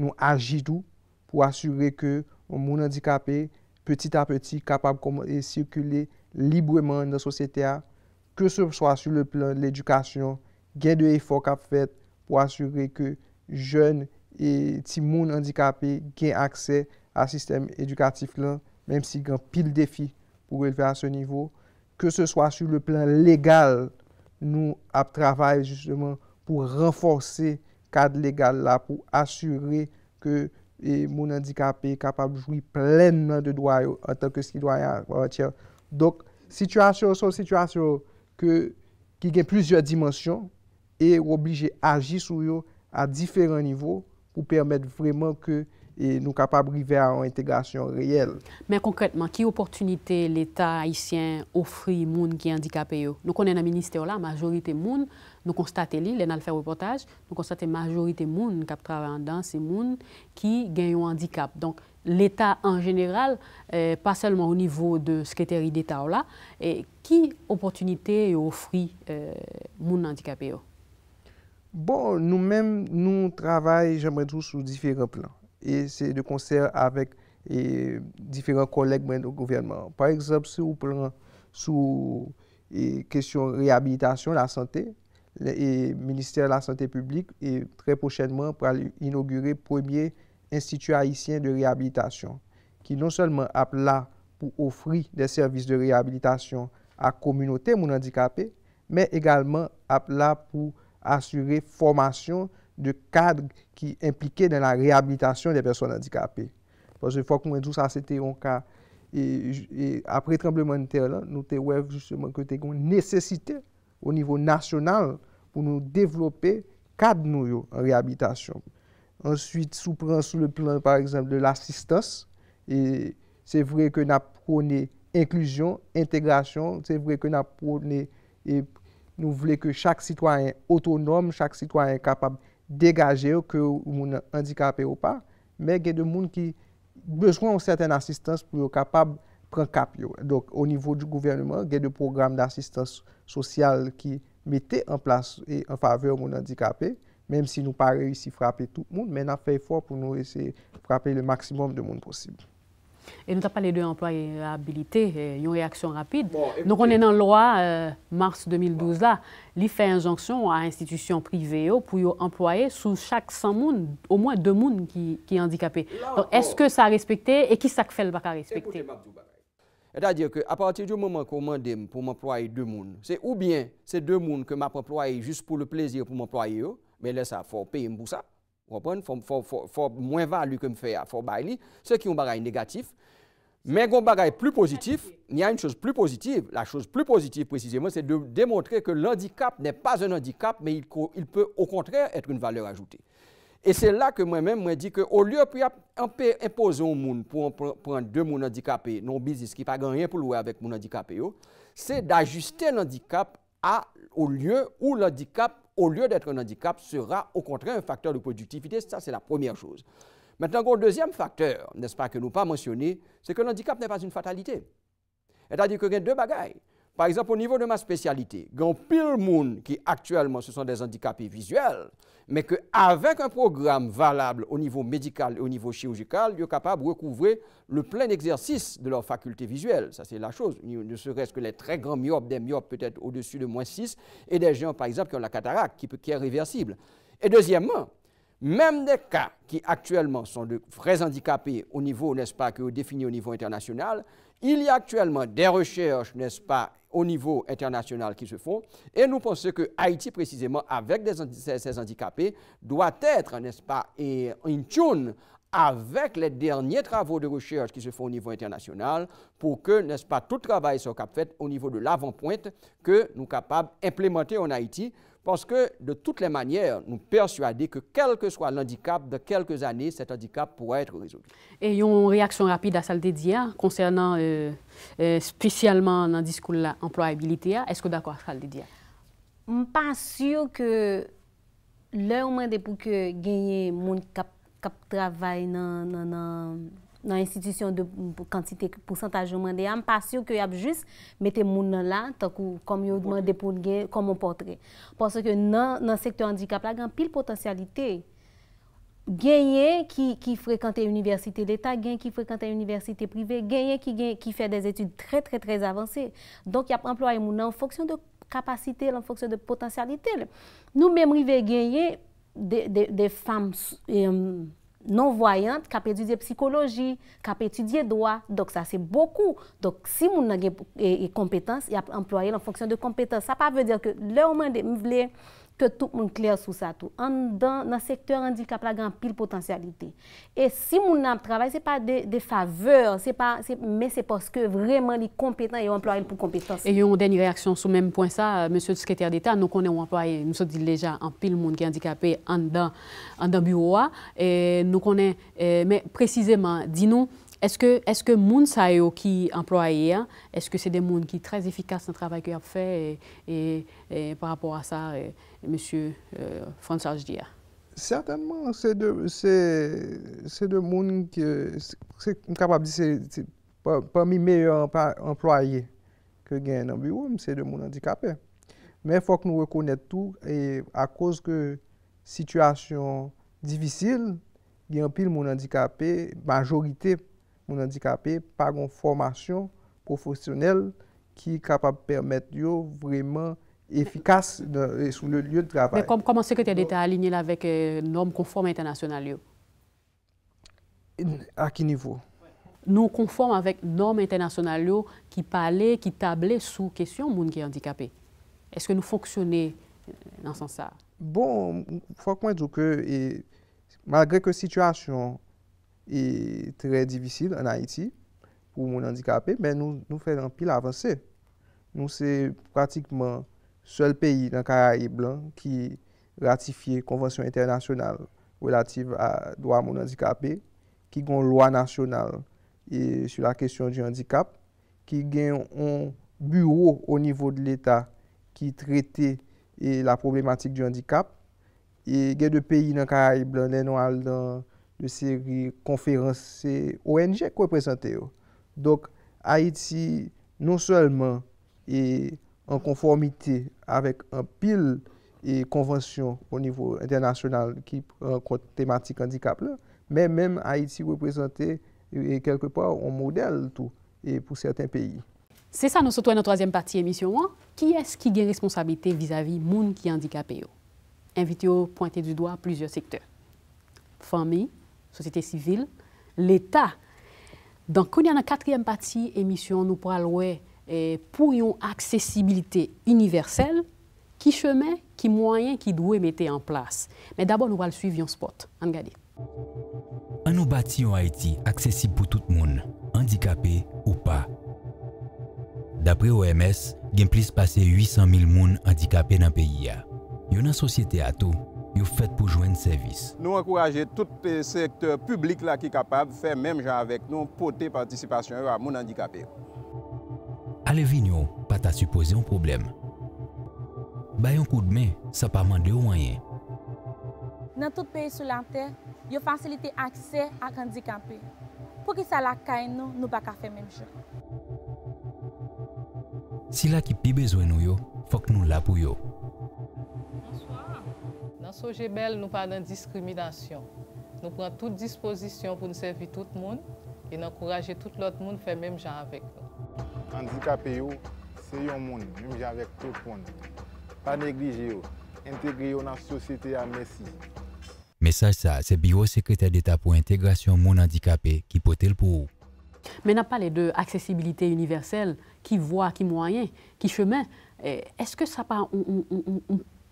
nou aji dou pou asyre ke moun handikap petit a petit kapab koman e sirkule libreman nan sosyete a, ke se swa sou le pren l'edukasyon, gen de efok ap fet pou asyre ke jen e ti moun handikap gen aksè a sistem edukatif lan menm si gen pil defi pou releve a se nivou, ke se swa sou le plan legal nou ap travay justemen pou renforsi kad legal la pou asyure ke e, moun andikapè kapab joui plenman de doyo an tanke s'ki doya. Dok, situasyon sou situasyon ki gen plizye dimensyon e woblije aji sou yo a diferan nivou pou permèt vreman ke et nous capables d'arriver à une intégration réelle. Mais concrètement, quelle opportunité l'État haïtien offre aux gens qui sont handicapés Nous connaissons le ministère la majorité gens, nous constatons, les dans le reportage, nous constatons la majorité des gens qui travaillent dans ces gens qui ont un handicap. Donc, l'État en général, euh, pas seulement au niveau de secrétaire d'État là, et euh, qui opportunité offre aux euh, gens handicapés Bon, nous-mêmes, nous travaillons, j'aimerais dire, sur différents plans et c'est de concert avec différents collègues du gouvernement. Par exemple, si vous prenez sous question réhabilitation, la santé, le ministère de la Santé publique est très prochainement pour inaugurer le premier institut haïtien de réhabilitation, qui non seulement a là pour offrir des services de réhabilitation à la communauté mon handicapée, mais également a là pour assurer formation de cadre qui impliquait dans la réhabilitation des personnes handicapées. Parce que fois qu'on a tout ça, c'était un cas. Et, après le tremblement de terre, là, nous avons justement que une nécessité au niveau national pour nous développer cadre nous en réhabilitation. Ensuite, sous, sous le plan, par exemple, de l'assistance, et c'est vrai que nous prôné inclusion, intégration, c'est vrai que nous prôné et nous voulons que chaque citoyen autonome, chaque citoyen capable degaje ou ke ou moun andikapè ou pa, men gen de moun ki beswen ou sèten asistans pou yo kapab pran kap yo. Donk, ou nivou di gouvernement, gen de program d'asistans sosyal ki mette an plas e an fave ou moun andikapè, menm si nou pare yisi frape tout moun, men ap fèy fòr pou nou yisi frape le maksimum de moun posib. Et nous avons parlé de l'employabilité, une réaction rapide. nous Donc, on est dans la loi euh, mars 2012 là. Il fait injonction à l'institution privée oh, pour employer sous chaque 100 personnes au moins deux personnes qui, qui sont handicapées. Est-ce que ça a respecté et qui ça fait le bac à respecter? C'est-à-dire qu'à partir du moment qu'on m'a pour m'employer deux personnes, c'est ou bien c'est deux personnes que m'a employé juste pour le plaisir pour m'employer, oh, mais là, ça faut payer pour ça vous comprenez, moins moins que valeur que ya, qui ce li, qui un bagage négatif. Mais un bagage plus positif, il y a une chose plus positive. La chose plus positive, précisément, c'est de démontrer que l'handicap n'est pas un handicap, mais il, il, peut au contraire être une valeur ajoutée. Et c'est là que moi-même, moi, dis qu'au lieu d'imposer imposer au monde pour prendre deux mon handicapés, non business qui pas rien pour louer avec mon handicapé, c'est d'ajuster l'handicap au lieu où l'handicap au lieu d'être un handicap, sera au contraire un facteur de productivité. Ça, c'est la première chose. Maintenant, le deuxième facteur, n'est-ce pas, que nous pas mentionné, c'est que le handicap n'est pas une fatalité. C'est-à-dire qu'il y a deux bagailles. Par exemple, au niveau de ma spécialité, il pile monde qui actuellement ce sont des handicapés visuels, mais qu'avec un programme valable au niveau médical et au niveau chirurgical, ils sont capables de recouvrir le plein exercice de leur facultés visuelle. Ça, c'est la chose. Ne serait-ce que les très grands myopes, des myopes peut-être au-dessus de moins 6, et des gens, par exemple, qui ont la cataracte, qui, qui est réversible. Et deuxièmement, même des cas qui actuellement sont de vrais handicapés au niveau, n'est-ce pas, que défini au niveau international, il y a actuellement des recherches, n'est-ce pas, au niveau international qui se font. Et nous pensons que Haïti, précisément, avec des, ses handicapés, doit être, n'est-ce pas, et in tune avec les derniers travaux de recherche qui se font au niveau international pour que, n'est-ce pas, tout travail soit fait au niveau de l'avant-pointe que nous sommes capables d'implémenter en Haïti parce que de toutes les manières, nous persuader que quel que soit l'handicap, dans quelques années, cet handicap pourra être résolu. Et une réaction rapide à celle hein, concernant euh, euh, spécialement dans le discours de l'employabilité. Hein. Est-ce que d'accord avec celle Je ne suis pas sûr que l'heure pour que gagner mon cap, cap travail dans dans l'institution de quantité, pourcentage de je ne suis pas sûr qu'il y a juste mettez moun là, comme ils ont pour comme portrait. Parce que dans, le secteur handicap, il y a pile potentialité. des qui, qui fréquente l'université d'État, gens qui fréquente l'université privée, des qui, qui fait des études très, très, très avancées. Donc, il y a employé en fonction de capacité, en fonction de potentialité. Nous-mêmes, nous avons des, femmes. Hum, non-voyante qui a étudié psychologie, qui a étudié droit. Donc, ça, c'est beaucoup. Donc, si mon a des compétences, il a employé en fonction de compétences. Ça ne veut pas dire que le on tout le monde clair sur ça. Tout. En, dans le secteur handicap, il y a une pile potentialité. Et si mon travail travaille, ce n'est pas des de faveurs, mais c'est parce que vraiment les compétents et employés pour compétence. Et une réaction sur le même point, ça, euh, monsieur le secrétaire d'État, nous connaissons employé, nous sommes déjà en pile monde qui est handicapé en dans le bureau. Et nous connaissons, euh, mais précisément, dis-nous, Eske moun sa yo ki employe, eske se euh, euh, de moun ki trez efikas nan travay ki ap fe, e par rapor a sa, Monsie François, jdia? Sertanman, se de moun ki, se kapab di se, pa mi meyo employe ke gen nan biwom, se de moun andikapè. Men fòk nou rekounet tou, e a kòz ke situasyon divisil, gen pil moun andikapè, bajorite pe. handicapé par une formation professionnelle qui est capable de permettre vraiment efficace sur euh, le lieu de travail. Mais comme, comment secrétaire d'État aligné avec les euh, normes conformes internationales À quel niveau Nous conformes avec normes internationales qui parlaient, qui tablaient sous question monde qui est handicapé. Est-ce que nous fonctionnons euh, dans ce sens-là Bon, faut que je que malgré que la situation e tre divisil an Haiti pou moun andikapè, men nou fèran pil avansè. Nou se pratikman sel peyi nan kaya e blan ki ratifiye konvansyon internasyonal relatif a dwa moun andikapè, ki goun lwa nasyonal e su la kesyon di andikap, ki gen yon bureau o nivou de l'Etat ki trete e, la problematik di andikap, e gen de peyi nan kaya e blan le nou al dan de série conférences ONG qui représentent. Donc, Haïti, non seulement est en conformité avec un pile et convention au niveau international qui prend compte thématique handicap, mais même Haïti représente quelque part un modèle tout, et pour certains pays. C'est ça, nous sommes dans la troisième partie de l'émission. Hein. Qui est-ce qui a responsabilité vis-à-vis des gens qui sont handicapés? Invité à pointer du doigt plusieurs secteurs. Famille, société civile, l'État. Donc, quand y a quatrième partie émission, nous parlons eh, pour une accessibilité universelle, qui chemin, qui moyen, qui doit mettre en place. Mais d'abord, nous allons suivre un spot. Regardez. An nous bati haïti accessible pour tout le monde, handicapé ou pas d'après OMS, 000 personnes handicapées dans le pays. Il y a une société à tout. yo fèt pou jwen servis. Nou akouraje tout eh, sektor publik la ki kapab fè mèm jan avèk nou potè patisipasyon yo a moun andikapè. Alevi nou pata supose yon problem. Bayon koudme, sa pa mande yon wanyen. Nan tout peyi sou lanter, yo fansilite akse ak andikapè. Pou ki sa la kain nou, nou baka fè mèm jan. Si la ki pi bezwen nou yo, fòk nou la pou yo. nous parlons de discrimination. Nous prenons toute disposition pour nous servir tout le monde et encourager tout l'autre monde à faire même genre avec nous. Handicapé, c'est un monde, même gens avec tout le monde. Pas négliger, intégrer dans la société à merci. Message ça, c'est bio secrétaire d'État pour l'intégration des monde handicapé qui peut le pour. Mais n'a pas les deux accessibilité universelle, qui voit, qui moyen, qui chemin. Eh, est-ce que ça pas ou-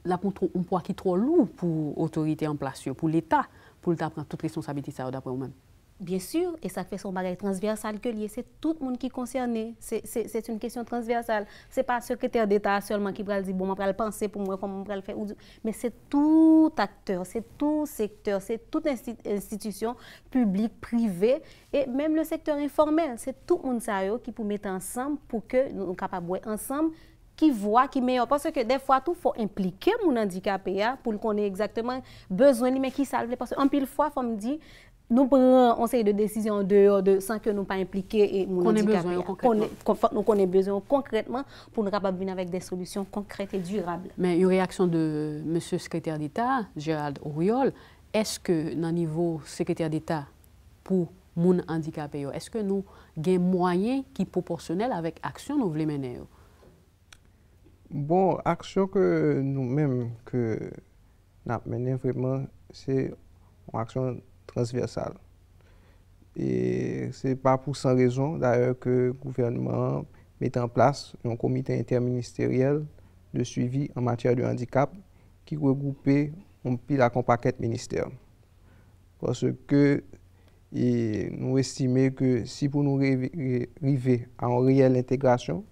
la un poids qui est trop lourd pour l'autorité en place, pour l'État, pour le prendre toute responsabilité ça d'après vous-même. Bien sûr, et ça fait son bagage transversal que lié, c'est tout le monde qui est concerné. C'est une question transversale. Ce n'est pas le secrétaire d'État seulement qui va dire, bon, on va le penser pour moi, comment on va le faire. Mais c'est tout acteur, c'est tout secteur, c'est toute institution publique, privée, et même le secteur informel. C'est tout le monde qui peut mettre ensemble pour que nous soyons capables ensemble qui voit, qui meilleur. Parce que des fois, tout faut impliquer mon handicapé hein, pour qu'on ait exactement besoin, mais qui salve. Parce qu'en pile fois, faut me dire, nous prenons un conseil de décision dehors de sans que nous pas impliquer et nous qu'on besoin concrètement qu'on besoin concrètement pour nous capable venir avec des solutions concrètes et durables mais une réaction de monsieur secrétaire d'État Gérald Auriol est-ce que dans niveau secrétaire d'État pour mon handicapé est-ce que nous avons des moyens qui sont proportionnels avec action nous voulons mener Bon, action que nous-mêmes que nous menée vraiment, c'est une action transversale. Et ce n'est pas pour sans raison d'ailleurs que le gouvernement met en place un comité interministériel de suivi en matière de handicap qui regroupe un pile à paquet ministère. Parce que nous estimons que si pour nous arriver à une réelle intégration,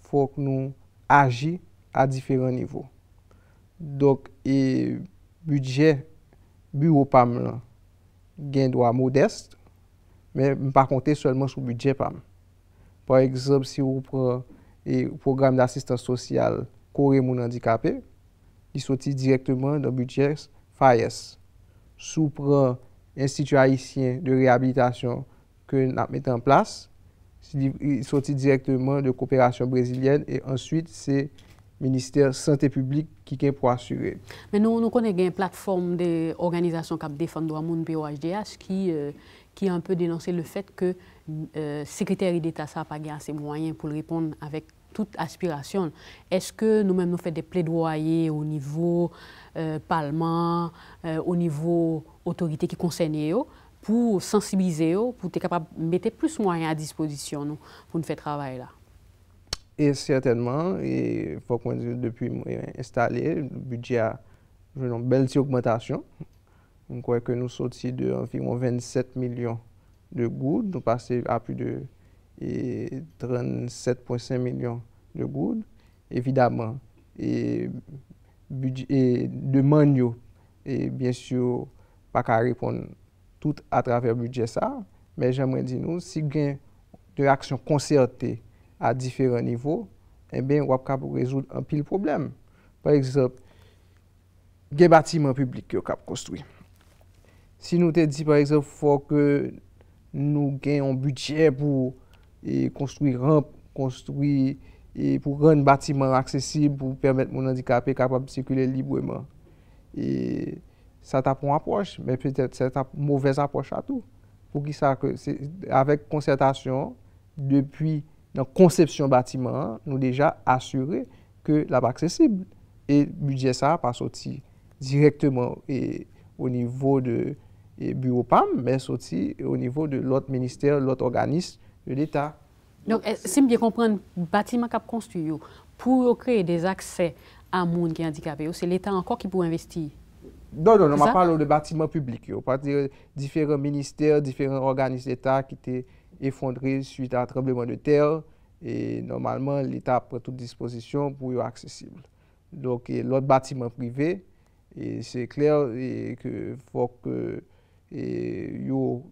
il faut que nous agi a diferent nivou. Dok, budget, bureau pam la, gen dwa modest, men pa konte selman sou budget pam. Par exemple, si ou pran program d'assistance sosyal kore moun andikapè, li soti direktman do budget faes. Sou pran institu aisyen de rehabilitasyon ke nan metan plas, Ils sortit directement de coopération brésilienne et ensuite c'est ministère santé publique qui est pour assurer. Mais nous, nous connaissons une plateforme d'organisation qui défend le monde POHDH qui, euh, qui a un peu dénoncé le fait que le euh, secrétaire d'État n'a pas assez de moyens pour répondre avec toute aspiration. Est-ce que nous-mêmes nous faisons des plaidoyers au niveau euh, parlement, au niveau autorité qui concerne pou sensibilize yo, pou te kapap mette plus mwanyan a dispozisyon nou pou nou fè travay la. E certainman, e fòk mwen zi depi mwen estale, budget a jounon bel ti augmentation. Mwen kweke nou sot si de anfi mwen 27 milyon de goud, nou pase a pi de 37.5 milyon de goud. Evidamen, e deman yo, e byensyo pa ka repon... tout a traver budje sa, men jèmwen di nou, si gen de aksyon konserte a diferent nivou, eh en ben wap kap rezoud an pil problem. Par eksept, gen batiman publik yo kap konstoui. Si nou te di par eksept, fò ke nou gen an budje pou konstoui ramp, konstoui pou ren batiman aksesib pou permèt moun andikapè kapap sikule libreman. E sa tap mwen apwosh, men pwede sa tap mwovez apwosh a tou. Pwou ki sa ke, avek konsentasyon, depwi nan konsepsyon batiman, nou deja asyure ke la bakse sible. E budget sa pa soti direktman e o nivou de bureau PAM, men soti e o nivou de lot minister, lot organisme l'Etat. Non, eh, se mbyen kompren, batiman kap konstuyo, pou yo kreye des aksè a moun ki yandikabe yo, se l'Etat anko ki pou investi Non, non, on on parle de bâtiments publics. On parle de différents ministères, différents organismes d'État qui étaient effondrés suite à un tremblement de terre. Et normalement, l'État prend toute disposition pour être accessible. Donc, l'autre bâtiment privé, c'est clair qu'il faut que soit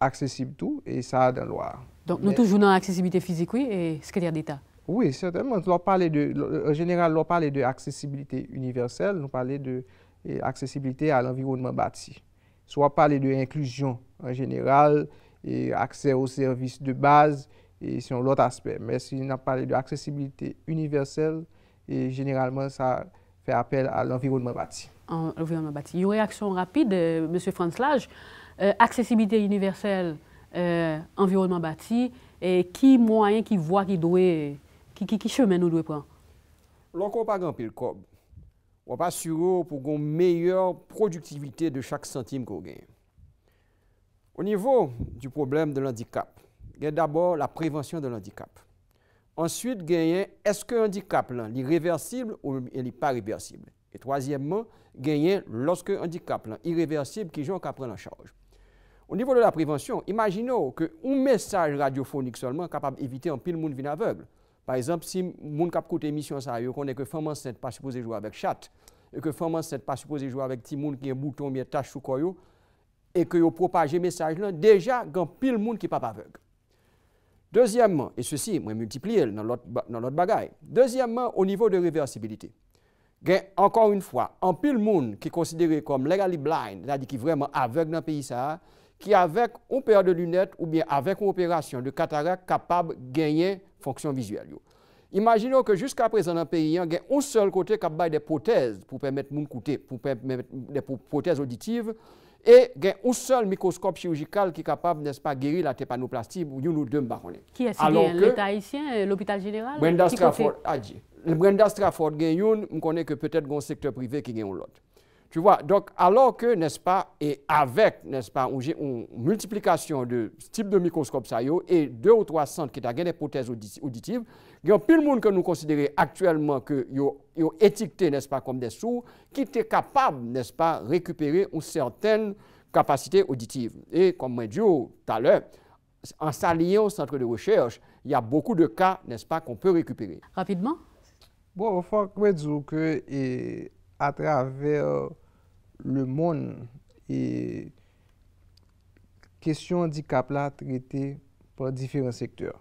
accessible tout, et ça dans loi. Donc, nous toujours dans l'accessibilité physique, oui, et ce a d'État Oui, certainement. de, en général, on parle de universelle, Nous parle de et accessibilité à l'environnement bâti. Soit parler de inclusion en général et accès aux services de base et c'est l'autre aspect. Mais si on a parlé de accessibilité universelle et généralement ça fait appel à l'environnement bâti. L'environnement bâti. Une réaction rapide, euh, M. Franz euh, accessibilité universelle, euh, environnement bâti, et qui moyen, qui voie, qui doit, qui, qui, chemin nous doit prendre? L'on pas grand pile cob pour va assurer pour une meilleure productivité de chaque centime qu'on gagne. Au niveau du problème de l'handicap, il y a d'abord la prévention de l'handicap. Ensuite, a est-ce que handicap est réversible ou n'est pas réversible Et troisièmement, a lorsque handicap là, irréversible qui gens qu'à en charge. Au niveau de la prévention, imaginons qu'un message radiophonique seulement capable d'éviter un pile monde aveugle. Par exemple, si monde cap côté mission ça, yo connaît que femme enceinte pas supposé jouer avec chat et que femme enceinte pas supposé jouer avec ti moun qui un bouton bien tache sous corps et que yo propager message là, déjà gan pile moun qui pas aveugle. Deuxièmement, et ceci, moi multiplier dans notre dans bagaille. Deuxièmement, au niveau de réversibilité. encore une fois, en pile moun qui est considéré comme legally blind, c'est-à-dire qui vraiment aveugle dans le pays ça, qui avec une paire de lunettes ou bien avec une opération de cataracte capable de gagner fonction visuelle. Imaginons que jusqu'à présent, dans le pays, hein, il y a un seul côté qui a des prothèses pour permettre de pour permettre des prothèses auditives, et il y a un seul microscope chirurgical qui est capable, n'est-ce pas, guérir la tépanoplastie ou une ou Qui est-ce Alors que l'État haïtien, euh, l'hôpital général euh, ah, Brenda Strafford Brenda Strafford une, on connaît que peut-être un secteur privé qui a l'autre. Tu vois, donc alors que, n'est-ce pas, et avec, n'est-ce pas, une, une multiplication de ce type de microscope ça et deux ou trois centres qui ont des prothèses auditives, il y a plus de monde que nous considérons actuellement que ont étiqueté, n'est-ce pas, comme des sourds, qui étaient capables, n'est-ce pas, récupérer une certaine capacité auditive. Et comme je dit tout à l'heure, en s'alliant au centre de recherche, il y a beaucoup de cas, n'est-ce pas, qu'on peut récupérer. Rapidement. Bon, il faut que Atraver euh, le moun, kesyon handikap la trite pou diferent sektour.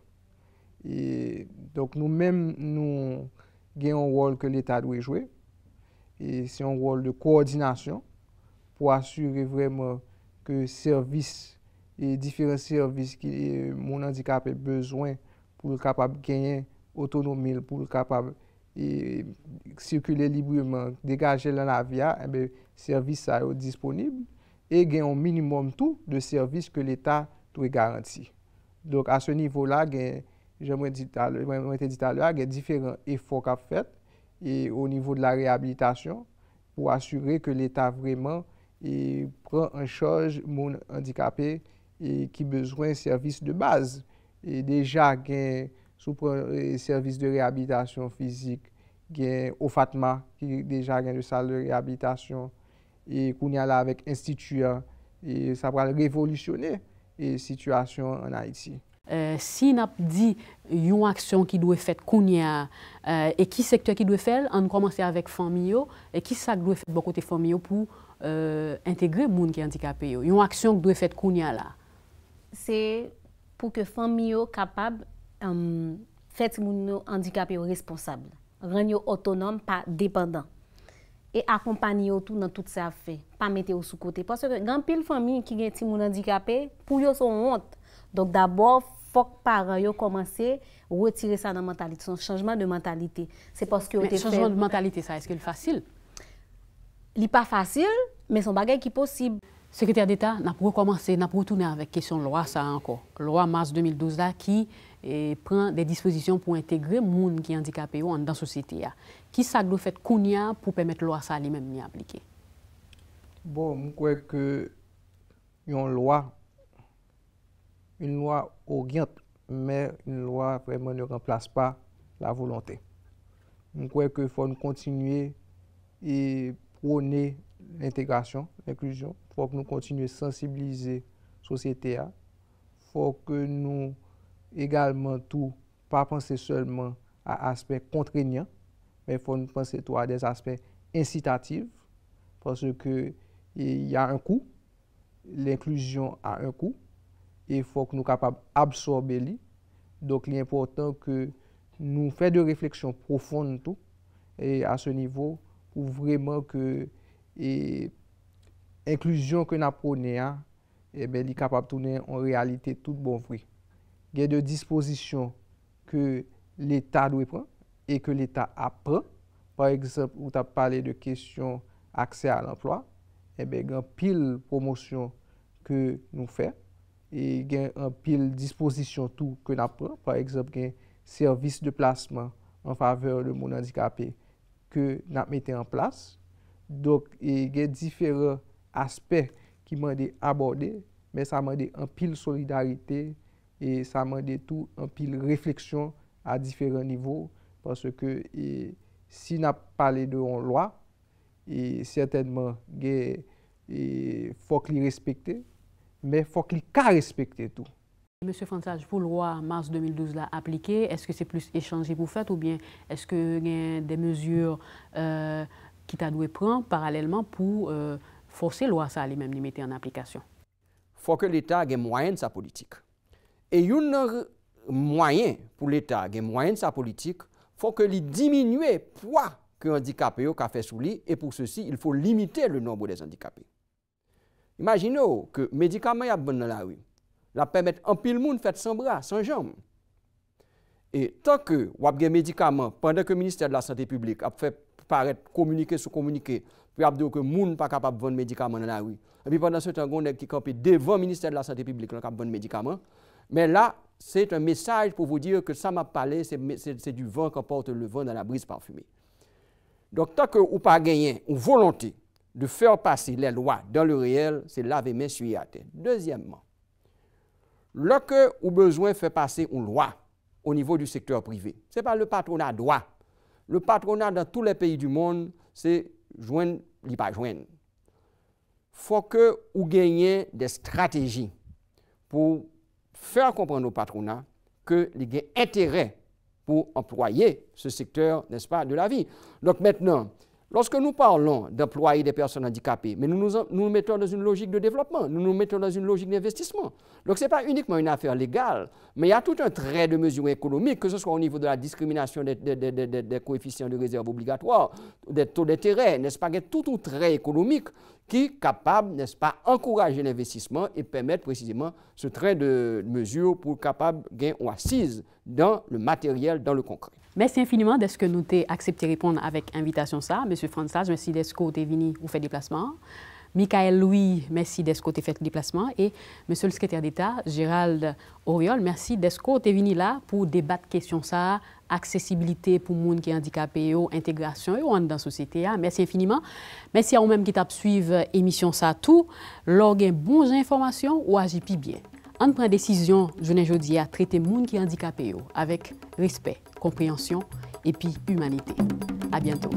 Et donc nou mèm nou gen yon rol ke l'Etat wè jouè. Et si yon rol de koordinasyon pou asyri vremen ke servis, e diferent servis ki euh, moun handikap e bezwen pou lè kapab genyen otonomil pou lè kapab e sirkule libreman, degaje lan avya, ebe, eh servis sa yo disponib, e gen yon minimum tou de servis ke l'Etat tou e garanti. Donk a se nivou la gen, jè mwen te dita lua, gen diferent e fok ap fèt, e o nivou de la rehabilitasyon pou asyre ke l'Etat vreman e eh, pran an chaj moun handikapè ki bezwen servis de baz. E deja gen... sou prè eh, servis de reabitasyon fizik, gen Ofatma, ki deja gen de sal de reabitasyon, e Kounia la vek instituyen, e sa pral revolisyonè e eh, situasyon an Haiti. Euh, si nap di yon aksyon ki dwe fèt Kounia, e euh, ki sektè ki dwe fèl, an komanse avèk Fonmiyo, e ki sak dwe fèt bokote Fonmiyo pou entegre euh, moun ki antikapè yo, yon aksyon ki dwe fèt Kounia la. Se pou ke Fonmiyo kapab fèt si moun yo handikap yo responsable. Rèn yo otonom pa depandan. E akompany yo tou nan tout sa fè. Pa mette yo sou kote. Pas se gen pil fami ki gen ti moun handikap, pou yo son hont. Donk d'abord, fòk paran yo komanse retire sa nan mentalite. Son chanjman de mentalite. Se paske yo te fè. Chanjman de mentalite sa, eske l'fasil? Li pa fasil, men son bagay ki posib. Sekretèr d'Etat, nan pou yo komanse, nan pou yo toune avèk. Kèsyon lwa sa anko. Lwa mars 2012 la, ki... e pren de dispozisyon pou entegre moun ki yon dikap yo an dan sosyete ya. Ki sa glou fèt koun ya pou pèmèt lwa sa li mèm ni aplike? Bon, mwen kwek yon lwa, yon lwa oryant, mè yon lwa pèmè ne remplase pa la volante. Mwen kwek fò nou kontinye e prone l'integasyon, l'inkluzyon, fòk nou kontinye sensibilize sosyete ya, fòk nou Egalman tou pa panse selman a aspek kontrenyan, men fon panse tou a des aspek incitativ, panse ke eh, y a un kou, l'inkluzyon a un kou, e fon nou kapab absorbe li. Donk li important ke nou fè de refleksyon profonde tou, e a se nivou pou vreman ke inkluzyon ke napo ne a, e beli kapab tou ne an realite tout bonvri. gen de dispozisyon ke l'Etat dwe pran e ke l'Etat ap pran. Par eksept, ou ta pale de kesyon akse eh a l'enplwa, e ben gen pil promosyon ke nou fè e gen pil dispozisyon tou ke nap pran. Par eksept, gen servis de plasman an faveur de moun andikapè ke nap mette an plas. Dok, e gen difere aspek ki mande aborde, men sa mande an pil solidarite E sa mande tou anpil refleksyon a diferent nivou panse ke e, si na pale de yon lwa, e certainman ge e, fok li respekte, me fok li ka respekte tou. M. Fransage, pou lwa Mars 2012 la aplike, eske se plus e chanji pou fete ou bien eske gen euh, euh, de mezur ki ta dwe pran paralelman pou fose lwa sa li menm ni mette an aplikasyon? Fok ke l'Etat gen mwayen sa politik. E yon nan mwayen pou l'Etat gen mwayen sa politik, fò ke li diminuè pwa ke andikapè yo ka fè sou li, e pou sè si il fò limitè le nombou de zandikapè. Imaginò ke medikamè y ap bon nan la wè, la pèmèt anpil moun fèt san bra, san jom. E tan ke wap gen medikamè, pandè ke Ministèr de la Santé Publique ap fè parèt komunikè sou komunikè, pou y ap de ou ke moun pa kap ap bon medikamè nan la wè, api pandè se tan gondè ki kapi devan Ministèr de la Santé Publique lan kap bon medikamè, Mais là, c'est un message pour vous dire que ça m'a parlé, c'est du vent qu'emporte le vent dans la brise parfumée. Donc, tant que vous pas gagné une volonté de faire passer les lois dans le réel, c'est laver mes sur à terre. Deuxièmement, lorsque vous besoin de faire passer une loi au niveau du secteur privé, ce n'est pas le patronat droit. Le patronat dans tous les pays du monde, c'est joindre, il pas joindre. faut que vous gagniez des stratégies pour faire comprendre au patronat qu'il y a intérêt pour employer ce secteur, n'est-ce pas, de la vie. Donc maintenant, Lorsque nous parlons d'employer des personnes handicapées, mais nous, nous mettons dans une logique de développement, nous nous mettons dans une logique d'investissement. Donc ce n'est pas uniquement une affaire légale, mais il y a tout un trait de mesures économiques, que ce soit au niveau de la discrimination des, coefficients de réserve obligatoire, des taux d'intérêt, n'est-ce pas, tout un trait économique qui est capable, n'est-ce pas, encourager l'investissement et permettre précisément ce trait de mesure pour capable gagner ou assise dans le matériel, dans le concret. Merci infiniment d'être que nous accepté répondre avec invitation ça. Monsieur Français, merci d'être venu ou fait déplacement. Michael Louis, merci d'être fait déplacement. Et Monsieur le secrétaire d'État, Gérald Auriol, merci d'être venu là pour débattre question ça, accessibilité pour les gens qui sont handicapés, intégration dans la société. Merci infiniment. Merci à vous-même qui t'a suivi émission ça tout. une bonnes informations ou agit bien. On prend décision, je ne jeudi à traiter les gens qui sont handicapés avec respect compréhension et puis humanité. À bientôt.